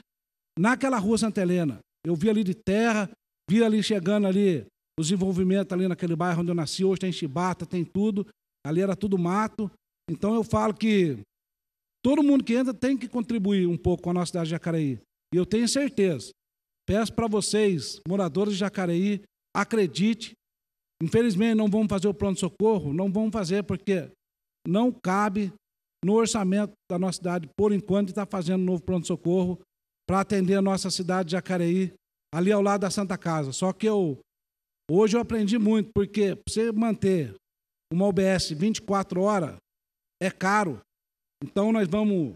naquela Rua Santa Helena. Eu vi ali de terra, vi ali chegando ali o desenvolvimento ali naquele bairro onde eu nasci. Hoje tem chibata, tem tudo. Ali era tudo mato. Então eu falo que Todo mundo que entra tem que contribuir um pouco com a nossa cidade de Jacareí. E eu tenho certeza. Peço para vocês, moradores de Jacareí, acredite. Infelizmente não vamos fazer o pronto-socorro, não vamos fazer porque não cabe no orçamento da nossa cidade, por enquanto, está fazendo um novo pronto-socorro para atender a nossa cidade de Jacareí, ali ao lado da Santa Casa. Só que eu hoje eu aprendi muito, porque você manter uma obs 24 horas é caro. Então nós vamos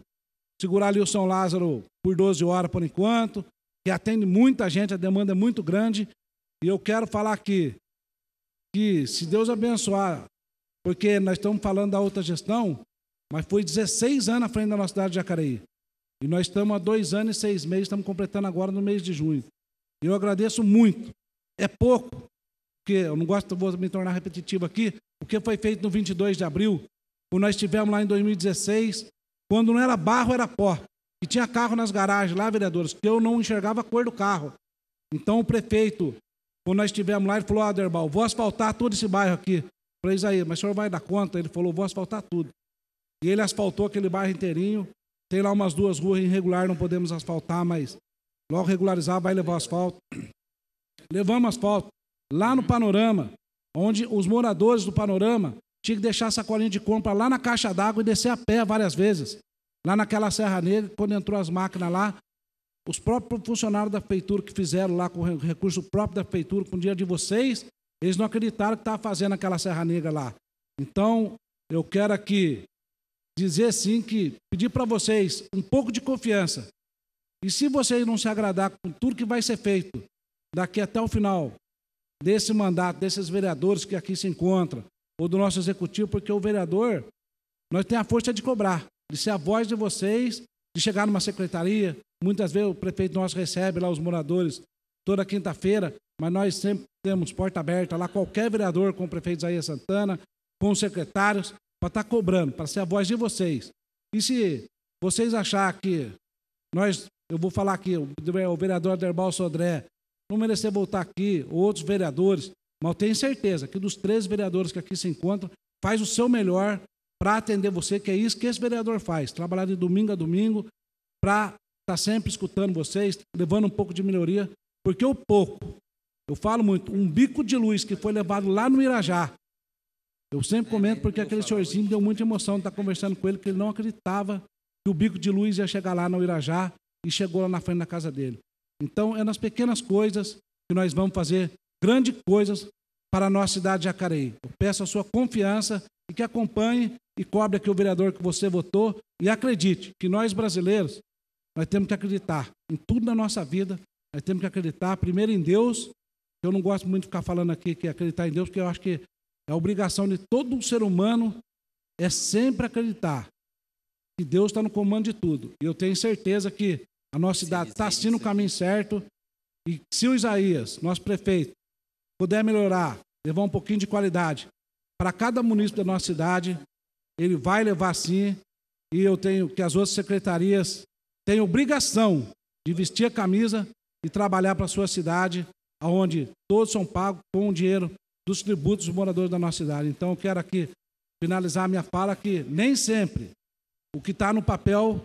segurar ali o São Lázaro por 12 horas por enquanto, que atende muita gente, a demanda é muito grande. E eu quero falar aqui que se Deus abençoar, porque nós estamos falando da outra gestão, mas foi 16 anos à frente da nossa cidade de Jacareí. E nós estamos há dois anos e seis meses, estamos completando agora no mês de junho. E eu agradeço muito. É pouco, porque eu não gosto, vou me tornar repetitivo aqui, o que foi feito no 22 de abril quando nós tivemos lá em 2016, quando não era barro, era pó. E tinha carro nas garagens lá, vereadores, que eu não enxergava a cor do carro. Então o prefeito, quando nós estivemos lá, ele falou: Ó, Derbal, vou asfaltar todo esse bairro aqui. Eu falei, Isaías, mas o senhor vai dar conta? Ele falou: vou asfaltar tudo. E ele asfaltou aquele bairro inteirinho. Tem lá umas duas ruas irregulares, não podemos asfaltar, mas logo regularizar vai levar asfalto. Levamos asfalto lá no Panorama, onde os moradores do Panorama tinha que deixar a sacolinha de compra lá na caixa d'água e descer a pé várias vezes. Lá naquela Serra Negra, quando entrou as máquinas lá, os próprios funcionários da feitura que fizeram lá com recurso próprio da feitura, com o dinheiro de vocês, eles não acreditaram que estava fazendo aquela Serra Negra lá. Então, eu quero aqui dizer sim que pedir para vocês um pouco de confiança. E se vocês não se agradar com tudo que vai ser feito daqui até o final desse mandato, desses vereadores que aqui se encontram, ou do nosso executivo, porque o vereador, nós temos a força de cobrar, de ser a voz de vocês, de chegar numa secretaria. Muitas vezes o prefeito nosso recebe lá os moradores toda quinta-feira, mas nós sempre temos porta aberta lá, qualquer vereador com o prefeito Isaías Santana, com os secretários, para estar tá cobrando, para ser a voz de vocês. E se vocês achar que nós, eu vou falar aqui, o vereador Derbal Sodré, não merecer voltar aqui, ou outros vereadores, mas eu tenho certeza que dos três vereadores que aqui se encontram, faz o seu melhor para atender você, que é isso que esse vereador faz, trabalhar de domingo a domingo para estar tá sempre escutando vocês, levando um pouco de melhoria, porque o pouco, eu falo muito, um bico de luz que foi levado lá no Irajá, eu sempre é, comento porque aquele senhorzinho deu muita emoção de estar tá conversando com ele, que ele não acreditava que o bico de luz ia chegar lá no Irajá e chegou lá na frente da casa dele. Então, é nas pequenas coisas que nós vamos fazer grandes coisas para a nossa cidade de Jacareí. Eu peço a sua confiança e que acompanhe e cobre aqui o vereador que você votou e acredite que nós brasileiros, nós temos que acreditar em tudo na nossa vida, nós temos que acreditar primeiro em Deus, eu não gosto muito de ficar falando aqui que é acreditar em Deus, porque eu acho que a obrigação de todo ser humano é sempre acreditar que Deus está no comando de tudo. E eu tenho certeza que a nossa cidade está sim, no caminho certo. E se o Isaías, nosso prefeito, puder melhorar, levar um pouquinho de qualidade para cada município da nossa cidade, ele vai levar sim. E eu tenho que as outras secretarias têm obrigação de vestir a camisa e trabalhar para a sua cidade, onde todos são pagos com o dinheiro dos tributos dos moradores da nossa cidade. Então, eu quero aqui finalizar minha fala que nem sempre o que está no papel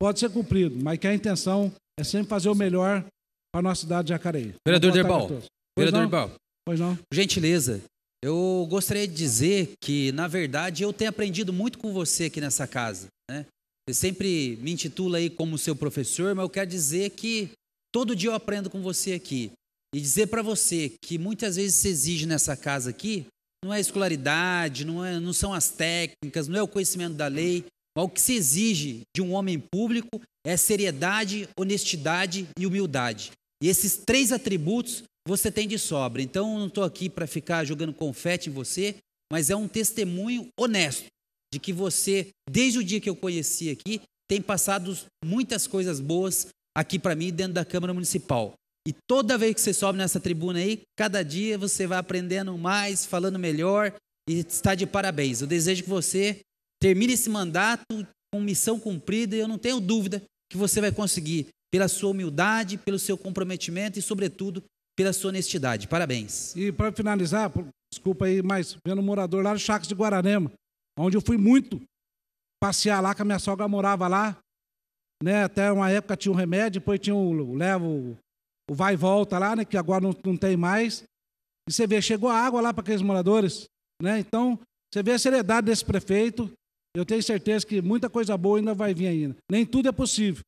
pode ser cumprido, mas que a intenção é sempre fazer o melhor para a nossa cidade de Jacareí. Vereador Derbal. Vereador Derbal. Pois não. Gentileza. Eu gostaria de dizer que, na verdade, eu tenho aprendido muito com você aqui nessa casa. Né? Você sempre me intitula aí como seu professor, mas eu quero dizer que todo dia eu aprendo com você aqui. E dizer para você que muitas vezes se exige nessa casa aqui não é a escolaridade, não, é, não são as técnicas, não é o conhecimento da lei, mas o que se exige de um homem público é seriedade, honestidade e humildade. E esses três atributos você tem de sobra. Então, não estou aqui para ficar jogando confete em você, mas é um testemunho honesto de que você, desde o dia que eu conheci aqui, tem passado muitas coisas boas aqui para mim dentro da Câmara Municipal. E toda vez que você sobe nessa tribuna aí, cada dia você vai aprendendo mais, falando melhor e está de parabéns. Eu desejo que você termine esse mandato com missão cumprida e eu não tenho dúvida que você vai conseguir pela sua humildade, pelo seu comprometimento e, sobretudo, pela sua honestidade. Parabéns. E para finalizar, desculpa aí, mas vendo um morador lá no Chacos de Guararema, onde eu fui muito passear lá, que a minha sogra morava lá, né? Até uma época tinha um remédio, depois tinha o levo, o vai e volta lá, né? Que agora não, não tem mais. E você vê, chegou a água lá para aqueles moradores, né? Então, você vê a seriedade desse prefeito. Eu tenho certeza que muita coisa boa ainda vai vir ainda. Nem tudo é possível.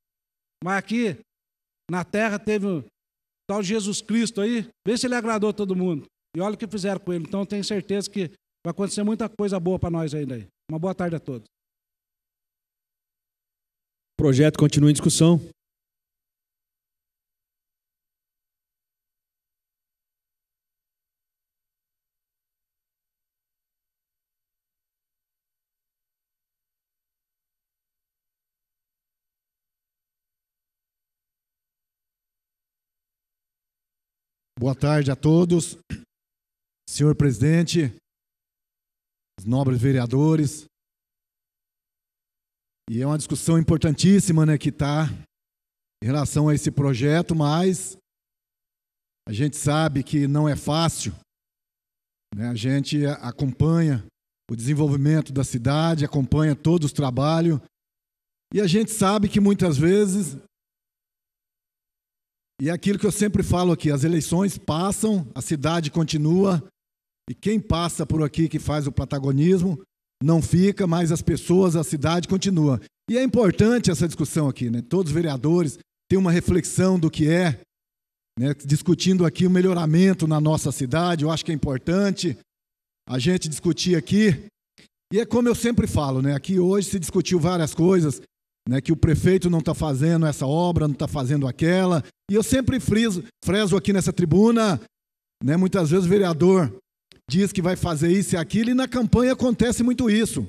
Mas aqui, na terra, teve tal tá Jesus Cristo aí, vê se ele agradou todo mundo. E olha o que fizeram com ele. Então tenho certeza que vai acontecer muita coisa boa para nós ainda aí. Uma boa tarde a todos. O projeto continua em discussão. Boa tarde a todos. Senhor presidente, nobres vereadores. E é uma discussão importantíssima né, que está em relação a esse projeto, mas a gente sabe que não é fácil. Né? A gente acompanha o desenvolvimento da cidade, acompanha todos os trabalhos. E a gente sabe que muitas vezes e é aquilo que eu sempre falo aqui: as eleições passam, a cidade continua, e quem passa por aqui que faz o protagonismo não fica, mas as pessoas, a cidade continua. E é importante essa discussão aqui, né? Todos os vereadores têm uma reflexão do que é, né? discutindo aqui o melhoramento na nossa cidade, eu acho que é importante a gente discutir aqui. E é como eu sempre falo, né? Aqui hoje se discutiu várias coisas, né, que o prefeito não está fazendo essa obra, não está fazendo aquela. E eu sempre friso, aqui nessa tribuna, né, muitas vezes o vereador diz que vai fazer isso e aquilo, e na campanha acontece muito isso.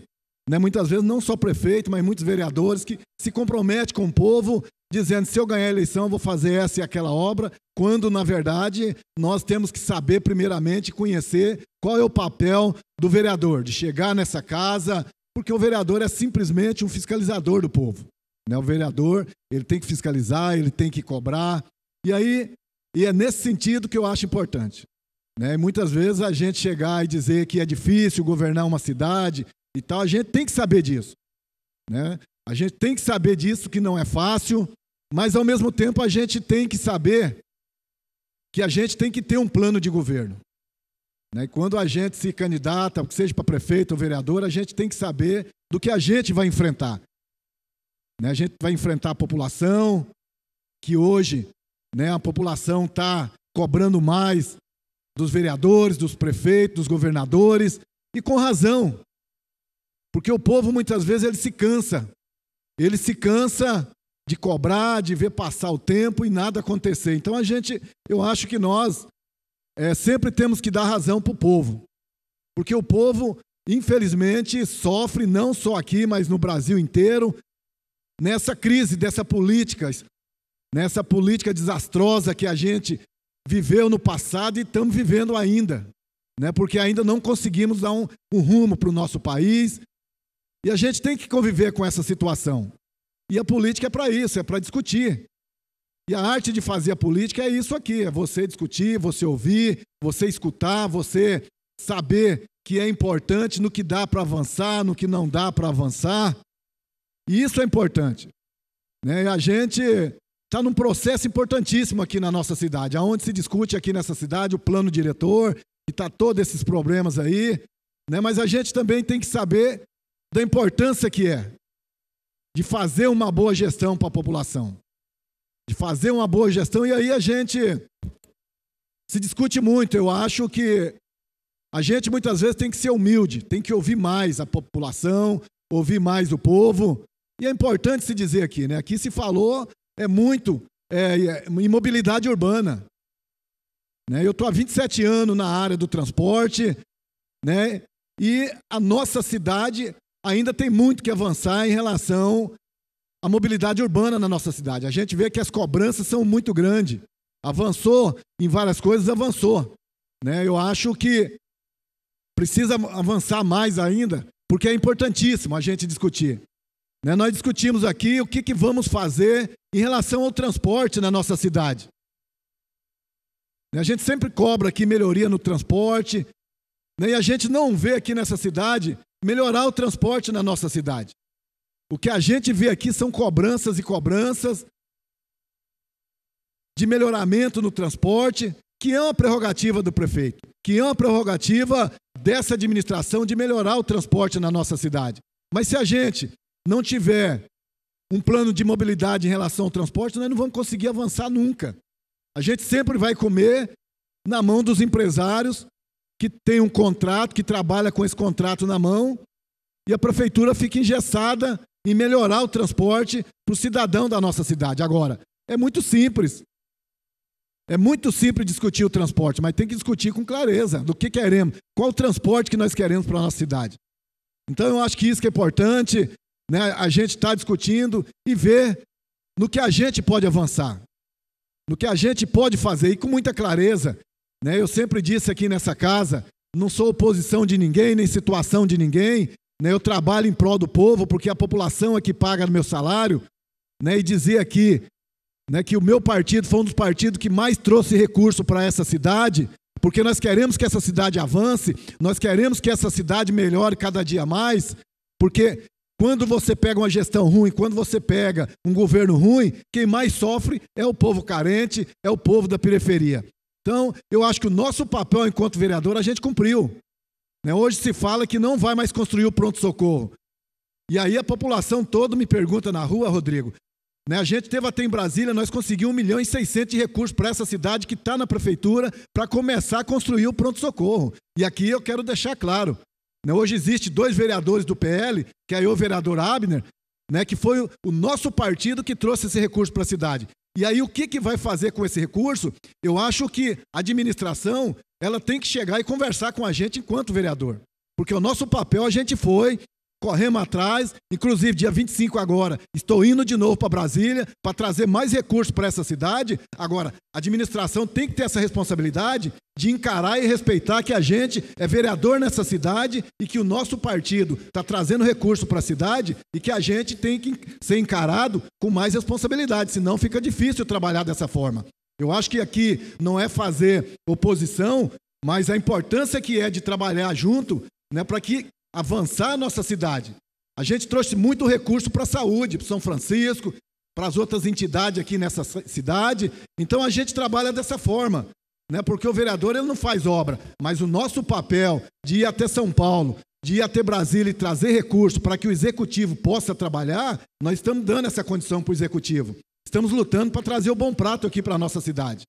Né? Muitas vezes, não só prefeito, mas muitos vereadores que se comprometem com o povo, dizendo: se eu ganhar a eleição, eu vou fazer essa e aquela obra, quando, na verdade, nós temos que saber, primeiramente, conhecer qual é o papel do vereador, de chegar nessa casa, porque o vereador é simplesmente um fiscalizador do povo. Né? O vereador ele tem que fiscalizar, ele tem que cobrar. E aí, e é nesse sentido que eu acho importante. Né? Muitas vezes a gente chegar e dizer que é difícil governar uma cidade e tal, a gente tem que saber disso. Né? A gente tem que saber disso, que não é fácil, mas ao mesmo tempo a gente tem que saber que a gente tem que ter um plano de governo. Né? Quando a gente se candidata, seja para prefeito ou vereador, a gente tem que saber do que a gente vai enfrentar. Né? A gente vai enfrentar a população, que hoje né, a população está cobrando mais dos vereadores, dos prefeitos, dos governadores, e com razão. Porque o povo muitas vezes ele se cansa. Ele se cansa de cobrar, de ver passar o tempo e nada acontecer. Então a gente, eu acho que nós é, sempre temos que dar razão para o povo. Porque o povo, infelizmente, sofre não só aqui, mas no Brasil inteiro, nessa crise dessa política, nessa política desastrosa que a gente viveu no passado e estamos vivendo ainda. Né? Porque ainda não conseguimos dar um, um rumo para o nosso país. E a gente tem que conviver com essa situação. E a política é para isso, é para discutir, e a arte de fazer a política é isso aqui: é você discutir, você ouvir, você escutar, você saber que é importante no que dá para avançar, no que não dá para avançar. E isso é importante. Né? E a gente está num processo importantíssimo aqui na nossa cidade, aonde se discute aqui nessa cidade o plano diretor, que está todos esses problemas aí. Né? Mas a gente também tem que saber da importância que é de fazer uma boa gestão para a população de fazer uma boa gestão. E aí a gente se discute muito. Eu acho que a gente muitas vezes tem que ser humilde, tem que ouvir mais a população, ouvir mais o povo. E é importante se dizer aqui, né? Aqui se falou é muito é, em é, mobilidade urbana. Né? Eu estou há 27 anos na área do transporte, né? E a nossa cidade ainda tem muito que avançar em relação a mobilidade urbana na nossa cidade. A gente vê que as cobranças são muito grandes. Avançou em várias coisas, avançou. Né? Eu acho que precisa avançar mais ainda, porque é importantíssimo a gente discutir. Né? Nós discutimos aqui o que, que vamos fazer em relação ao transporte na nossa cidade. A gente sempre cobra aqui melhoria no transporte, né? e a gente não vê aqui nessa cidade melhorar o transporte na nossa cidade. O que a gente vê aqui são cobranças e cobranças de melhoramento no transporte, que é uma prerrogativa do prefeito, que é uma prerrogativa dessa administração de melhorar o transporte na nossa cidade. Mas se a gente não tiver um plano de mobilidade em relação ao transporte, nós não vamos conseguir avançar nunca. A gente sempre vai comer na mão dos empresários que tem um contrato, que trabalha com esse contrato na mão, e a prefeitura fica engessada em melhorar o transporte para o cidadão da nossa cidade. Agora, é muito simples. É muito simples discutir o transporte, mas tem que discutir com clareza do que queremos, qual o transporte que nós queremos para a nossa cidade. Então, eu acho que isso que é importante, né, a gente está discutindo e ver no que a gente pode avançar, no que a gente pode fazer, e com muita clareza. Né, eu sempre disse aqui nessa casa, não sou oposição de ninguém, nem situação de ninguém, né? Eu trabalho em prol do povo, porque a população é que paga o meu salário. Né? E dizer aqui né, que o meu partido foi um dos partidos que mais trouxe recurso para essa cidade, porque nós queremos que essa cidade avance, nós queremos que essa cidade melhore cada dia mais, porque quando você pega uma gestão ruim, quando você pega um governo ruim, quem mais sofre é o povo carente, é o povo da periferia. Então, eu acho que o nosso papel enquanto vereador a gente cumpriu. Né? Hoje se fala que não vai mais construir o pronto-socorro. E aí a população toda me pergunta na rua, Rodrigo. Né, a gente teve até em Brasília, nós conseguimos 1 milhão e 600 de recursos para essa cidade que está na prefeitura para começar a construir o pronto-socorro. E aqui eu quero deixar claro. Né, hoje existe dois vereadores do PL, que é o vereador Abner, né, que foi o, o nosso partido que trouxe esse recurso para a cidade. E aí o que, que vai fazer com esse recurso? Eu acho que a administração ela tem que chegar e conversar com a gente enquanto vereador. Porque o nosso papel a gente foi, corremos atrás, inclusive dia 25 agora, estou indo de novo para Brasília para trazer mais recursos para essa cidade. Agora, a administração tem que ter essa responsabilidade de encarar e respeitar que a gente é vereador nessa cidade e que o nosso partido está trazendo recurso para a cidade e que a gente tem que ser encarado com mais responsabilidade, senão fica difícil trabalhar dessa forma. Eu acho que aqui não é fazer oposição, mas a importância que é de trabalhar junto né, para que avançar a nossa cidade. A gente trouxe muito recurso para a saúde, para São Francisco, para as outras entidades aqui nessa cidade. Então a gente trabalha dessa forma, né? porque o vereador ele não faz obra, mas o nosso papel de ir até São Paulo, de ir até Brasília e trazer recurso para que o executivo possa trabalhar, nós estamos dando essa condição para o executivo. Estamos lutando para trazer o bom prato aqui para a nossa cidade.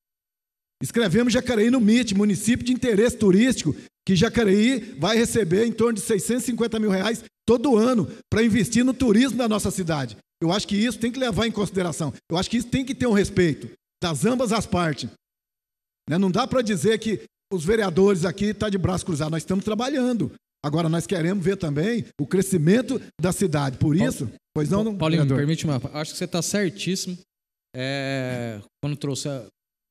Escrevemos Jacareí no MIT, município de interesse turístico, que Jacareí vai receber em torno de 650 mil reais todo ano para investir no turismo da nossa cidade. Eu acho que isso tem que levar em consideração. Eu acho que isso tem que ter um respeito das ambas as partes. Né? Não dá para dizer que os vereadores aqui estão tá de braço cruzado. Nós estamos trabalhando. Agora, nós queremos ver também o crescimento da cidade. Por isso, pois não, não Paulinho, vereador. me permite uma. Acho que você está certíssimo é, quando trouxe,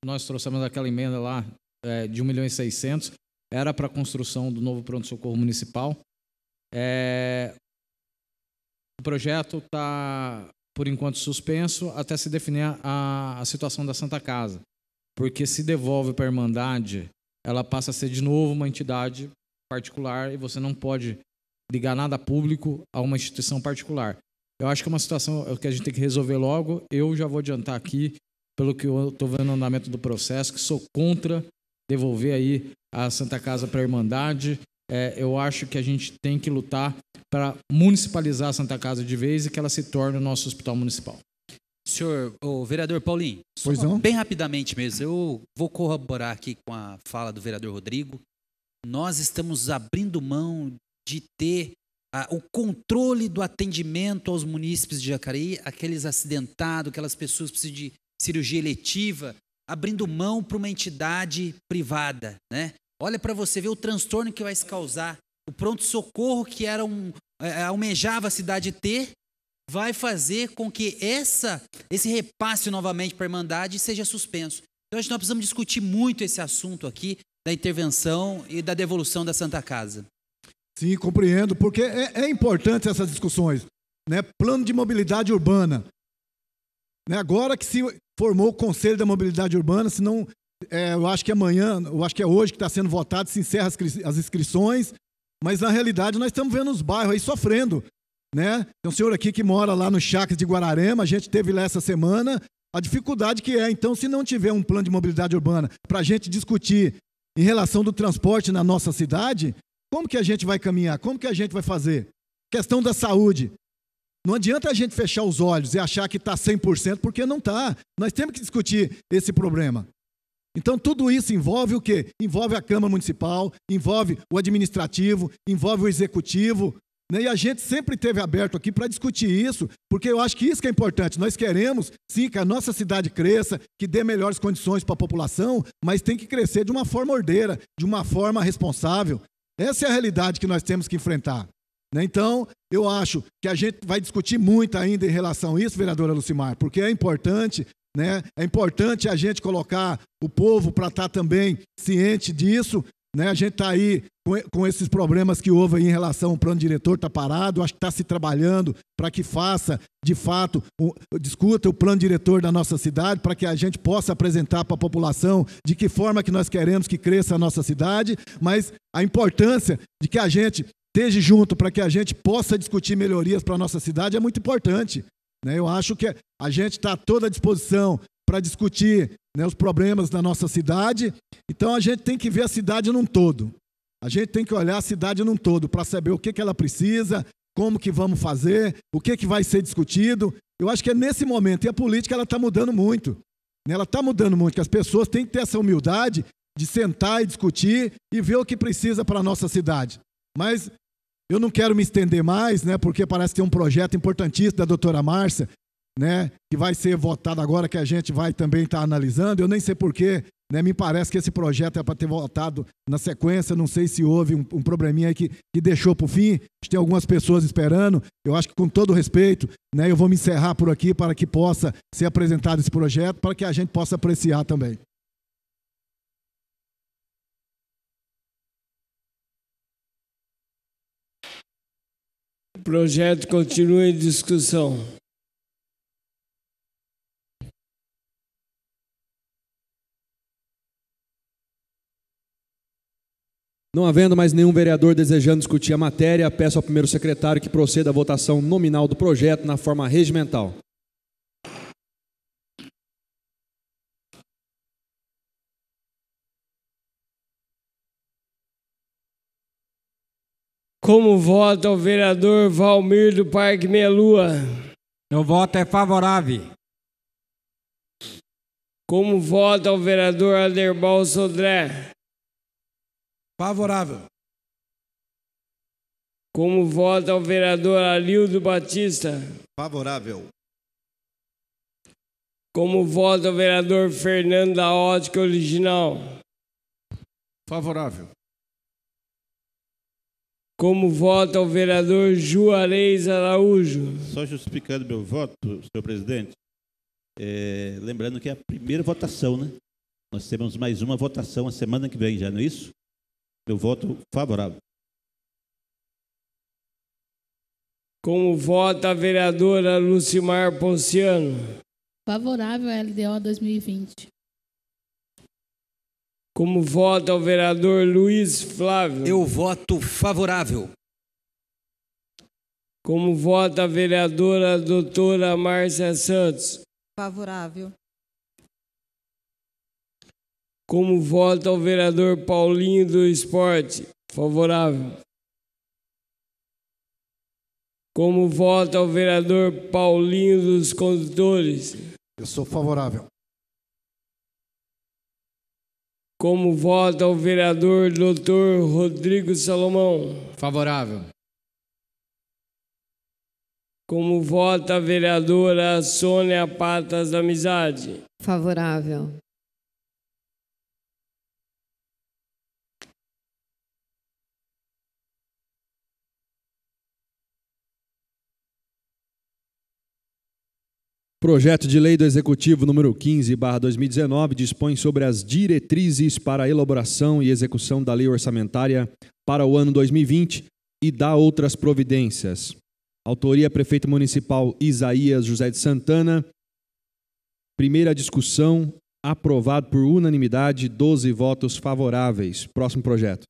nós trouxemos aquela emenda lá é, de 1 milhão e 600, era para a construção do novo pronto-socorro municipal. É, o projeto está, por enquanto, suspenso até se definir a, a situação da Santa Casa, porque se devolve para a Irmandade, ela passa a ser de novo uma entidade particular e você não pode ligar nada público a uma instituição particular. Eu acho que é uma situação é que a gente tem que resolver logo. Eu já vou adiantar aqui, pelo que eu estou vendo no andamento do processo, que sou contra devolver aí a Santa Casa para a Irmandade. É, eu acho que a gente tem que lutar para municipalizar a Santa Casa de vez e que ela se torne o nosso hospital municipal. Senhor, o vereador Paulinho, pois não? bem rapidamente mesmo, eu vou corroborar aqui com a fala do vereador Rodrigo. Nós estamos abrindo mão de ter o controle do atendimento aos munícipes de Jacareí, aqueles acidentados, aquelas pessoas que precisam de cirurgia eletiva, abrindo mão para uma entidade privada. Né? Olha para você ver o transtorno que vai se causar. O pronto-socorro que era um, é, é almejava a cidade ter, vai fazer com que essa, esse repasse novamente para a Irmandade seja suspenso. Então, acho que nós precisamos discutir muito esse assunto aqui da intervenção e da devolução da Santa Casa. Sim, compreendo, porque é, é importante essas discussões. Né? Plano de mobilidade urbana. Né? Agora que se formou o Conselho da Mobilidade Urbana, se não, é, eu acho que amanhã, eu acho que é hoje que está sendo votado, se encerra as, as, inscrições, mas na realidade nós estamos vendo os bairros aí sofrendo. Né? Tem um senhor aqui que mora lá no Chacres de Guararema, a gente teve lá essa semana, a dificuldade que é. Então, se não tiver um plano de mobilidade urbana para a gente discutir em relação do transporte na nossa cidade, como que a gente vai caminhar? Como que a gente vai fazer? Questão da saúde. Não adianta a gente fechar os olhos e achar que está 100%, porque não está. Nós temos que discutir esse problema. Então, tudo isso envolve o quê? Envolve a Câmara Municipal, envolve o administrativo, envolve o executivo. Né? E a gente sempre esteve aberto aqui para discutir isso, porque eu acho que isso que é importante. Nós queremos, sim, que a nossa cidade cresça, que dê melhores condições para a população, mas tem que crescer de uma forma ordeira, de uma forma responsável, essa é a realidade que nós temos que enfrentar. Né? Então, eu acho que a gente vai discutir muito ainda em relação a isso, vereadora Lucimar, porque é importante, né? é importante a gente colocar o povo para estar tá também ciente disso né? A gente está aí com, com, esses problemas que houve em relação ao plano diretor, está parado, acho que está se trabalhando para que faça, de fato, um, discuta o plano diretor da nossa cidade, para que a gente possa apresentar para a população de que forma que nós queremos que cresça a nossa cidade, mas a importância de que a gente esteja junto para que a gente possa discutir melhorias para a nossa cidade é muito importante. Né? Eu acho que a gente está toda à disposição para discutir né, os problemas da nossa cidade. Então a gente tem que ver a cidade num todo. A gente tem que olhar a cidade num todo para saber o que, que ela precisa, como que vamos fazer, o que, que vai ser discutido. Eu acho que é nesse momento. E a política ela está mudando muito. Né? Ela está mudando muito. Que as pessoas têm que ter essa humildade de sentar e discutir e ver o que precisa para a nossa cidade. Mas eu não quero me estender mais, né, porque parece que tem um projeto importantíssimo da doutora Márcia, né, que vai ser votado agora, que a gente vai também estar tá analisando. Eu nem sei porquê, né, me parece que esse projeto é para ter votado na sequência. Não sei se houve um, um probleminha aí que, que deixou para o fim. Tem algumas pessoas esperando. Eu acho que, com todo respeito, né, eu vou me encerrar por aqui para que possa ser apresentado esse projeto, para que a gente possa apreciar também. O projeto continua em discussão. Não havendo mais nenhum vereador desejando discutir a matéria, peço ao primeiro secretário que proceda à votação nominal do projeto na forma regimental. Como vota o vereador Valmir do Parque Melua? Meu voto é favorável. Como vota o vereador Aderbal Sodré? Favorável. Como vota o vereador Alildo Batista? Favorável. Como vota o vereador Fernando da Ótica Original? Favorável. Como vota o vereador Juarez Araújo? Só justificando meu voto, senhor presidente, é, lembrando que é a primeira votação, né? Nós temos mais uma votação a semana que vem, já não é isso? Eu voto favorável. Como vota a vereadora Lucimar Ponciano? Favorável à LDO 2020. Como vota o vereador Luiz Flávio? Eu voto favorável. Como vota a vereadora doutora Márcia Santos? Favorável. Como vota o vereador Paulinho do Esporte? Favorável. Como vota o vereador Paulinho dos Condutores? Eu sou favorável. Como vota o vereador Dr. Rodrigo Salomão? Favorável. Como vota a vereadora Sônia Patas da Amizade? Favorável. Projeto de Lei do Executivo número 15/2019 dispõe sobre as diretrizes para a elaboração e execução da lei orçamentária para o ano 2020 e dá outras providências. Autoria Prefeito Municipal Isaías José de Santana. Primeira discussão, aprovado por unanimidade, 12 votos favoráveis. Próximo projeto.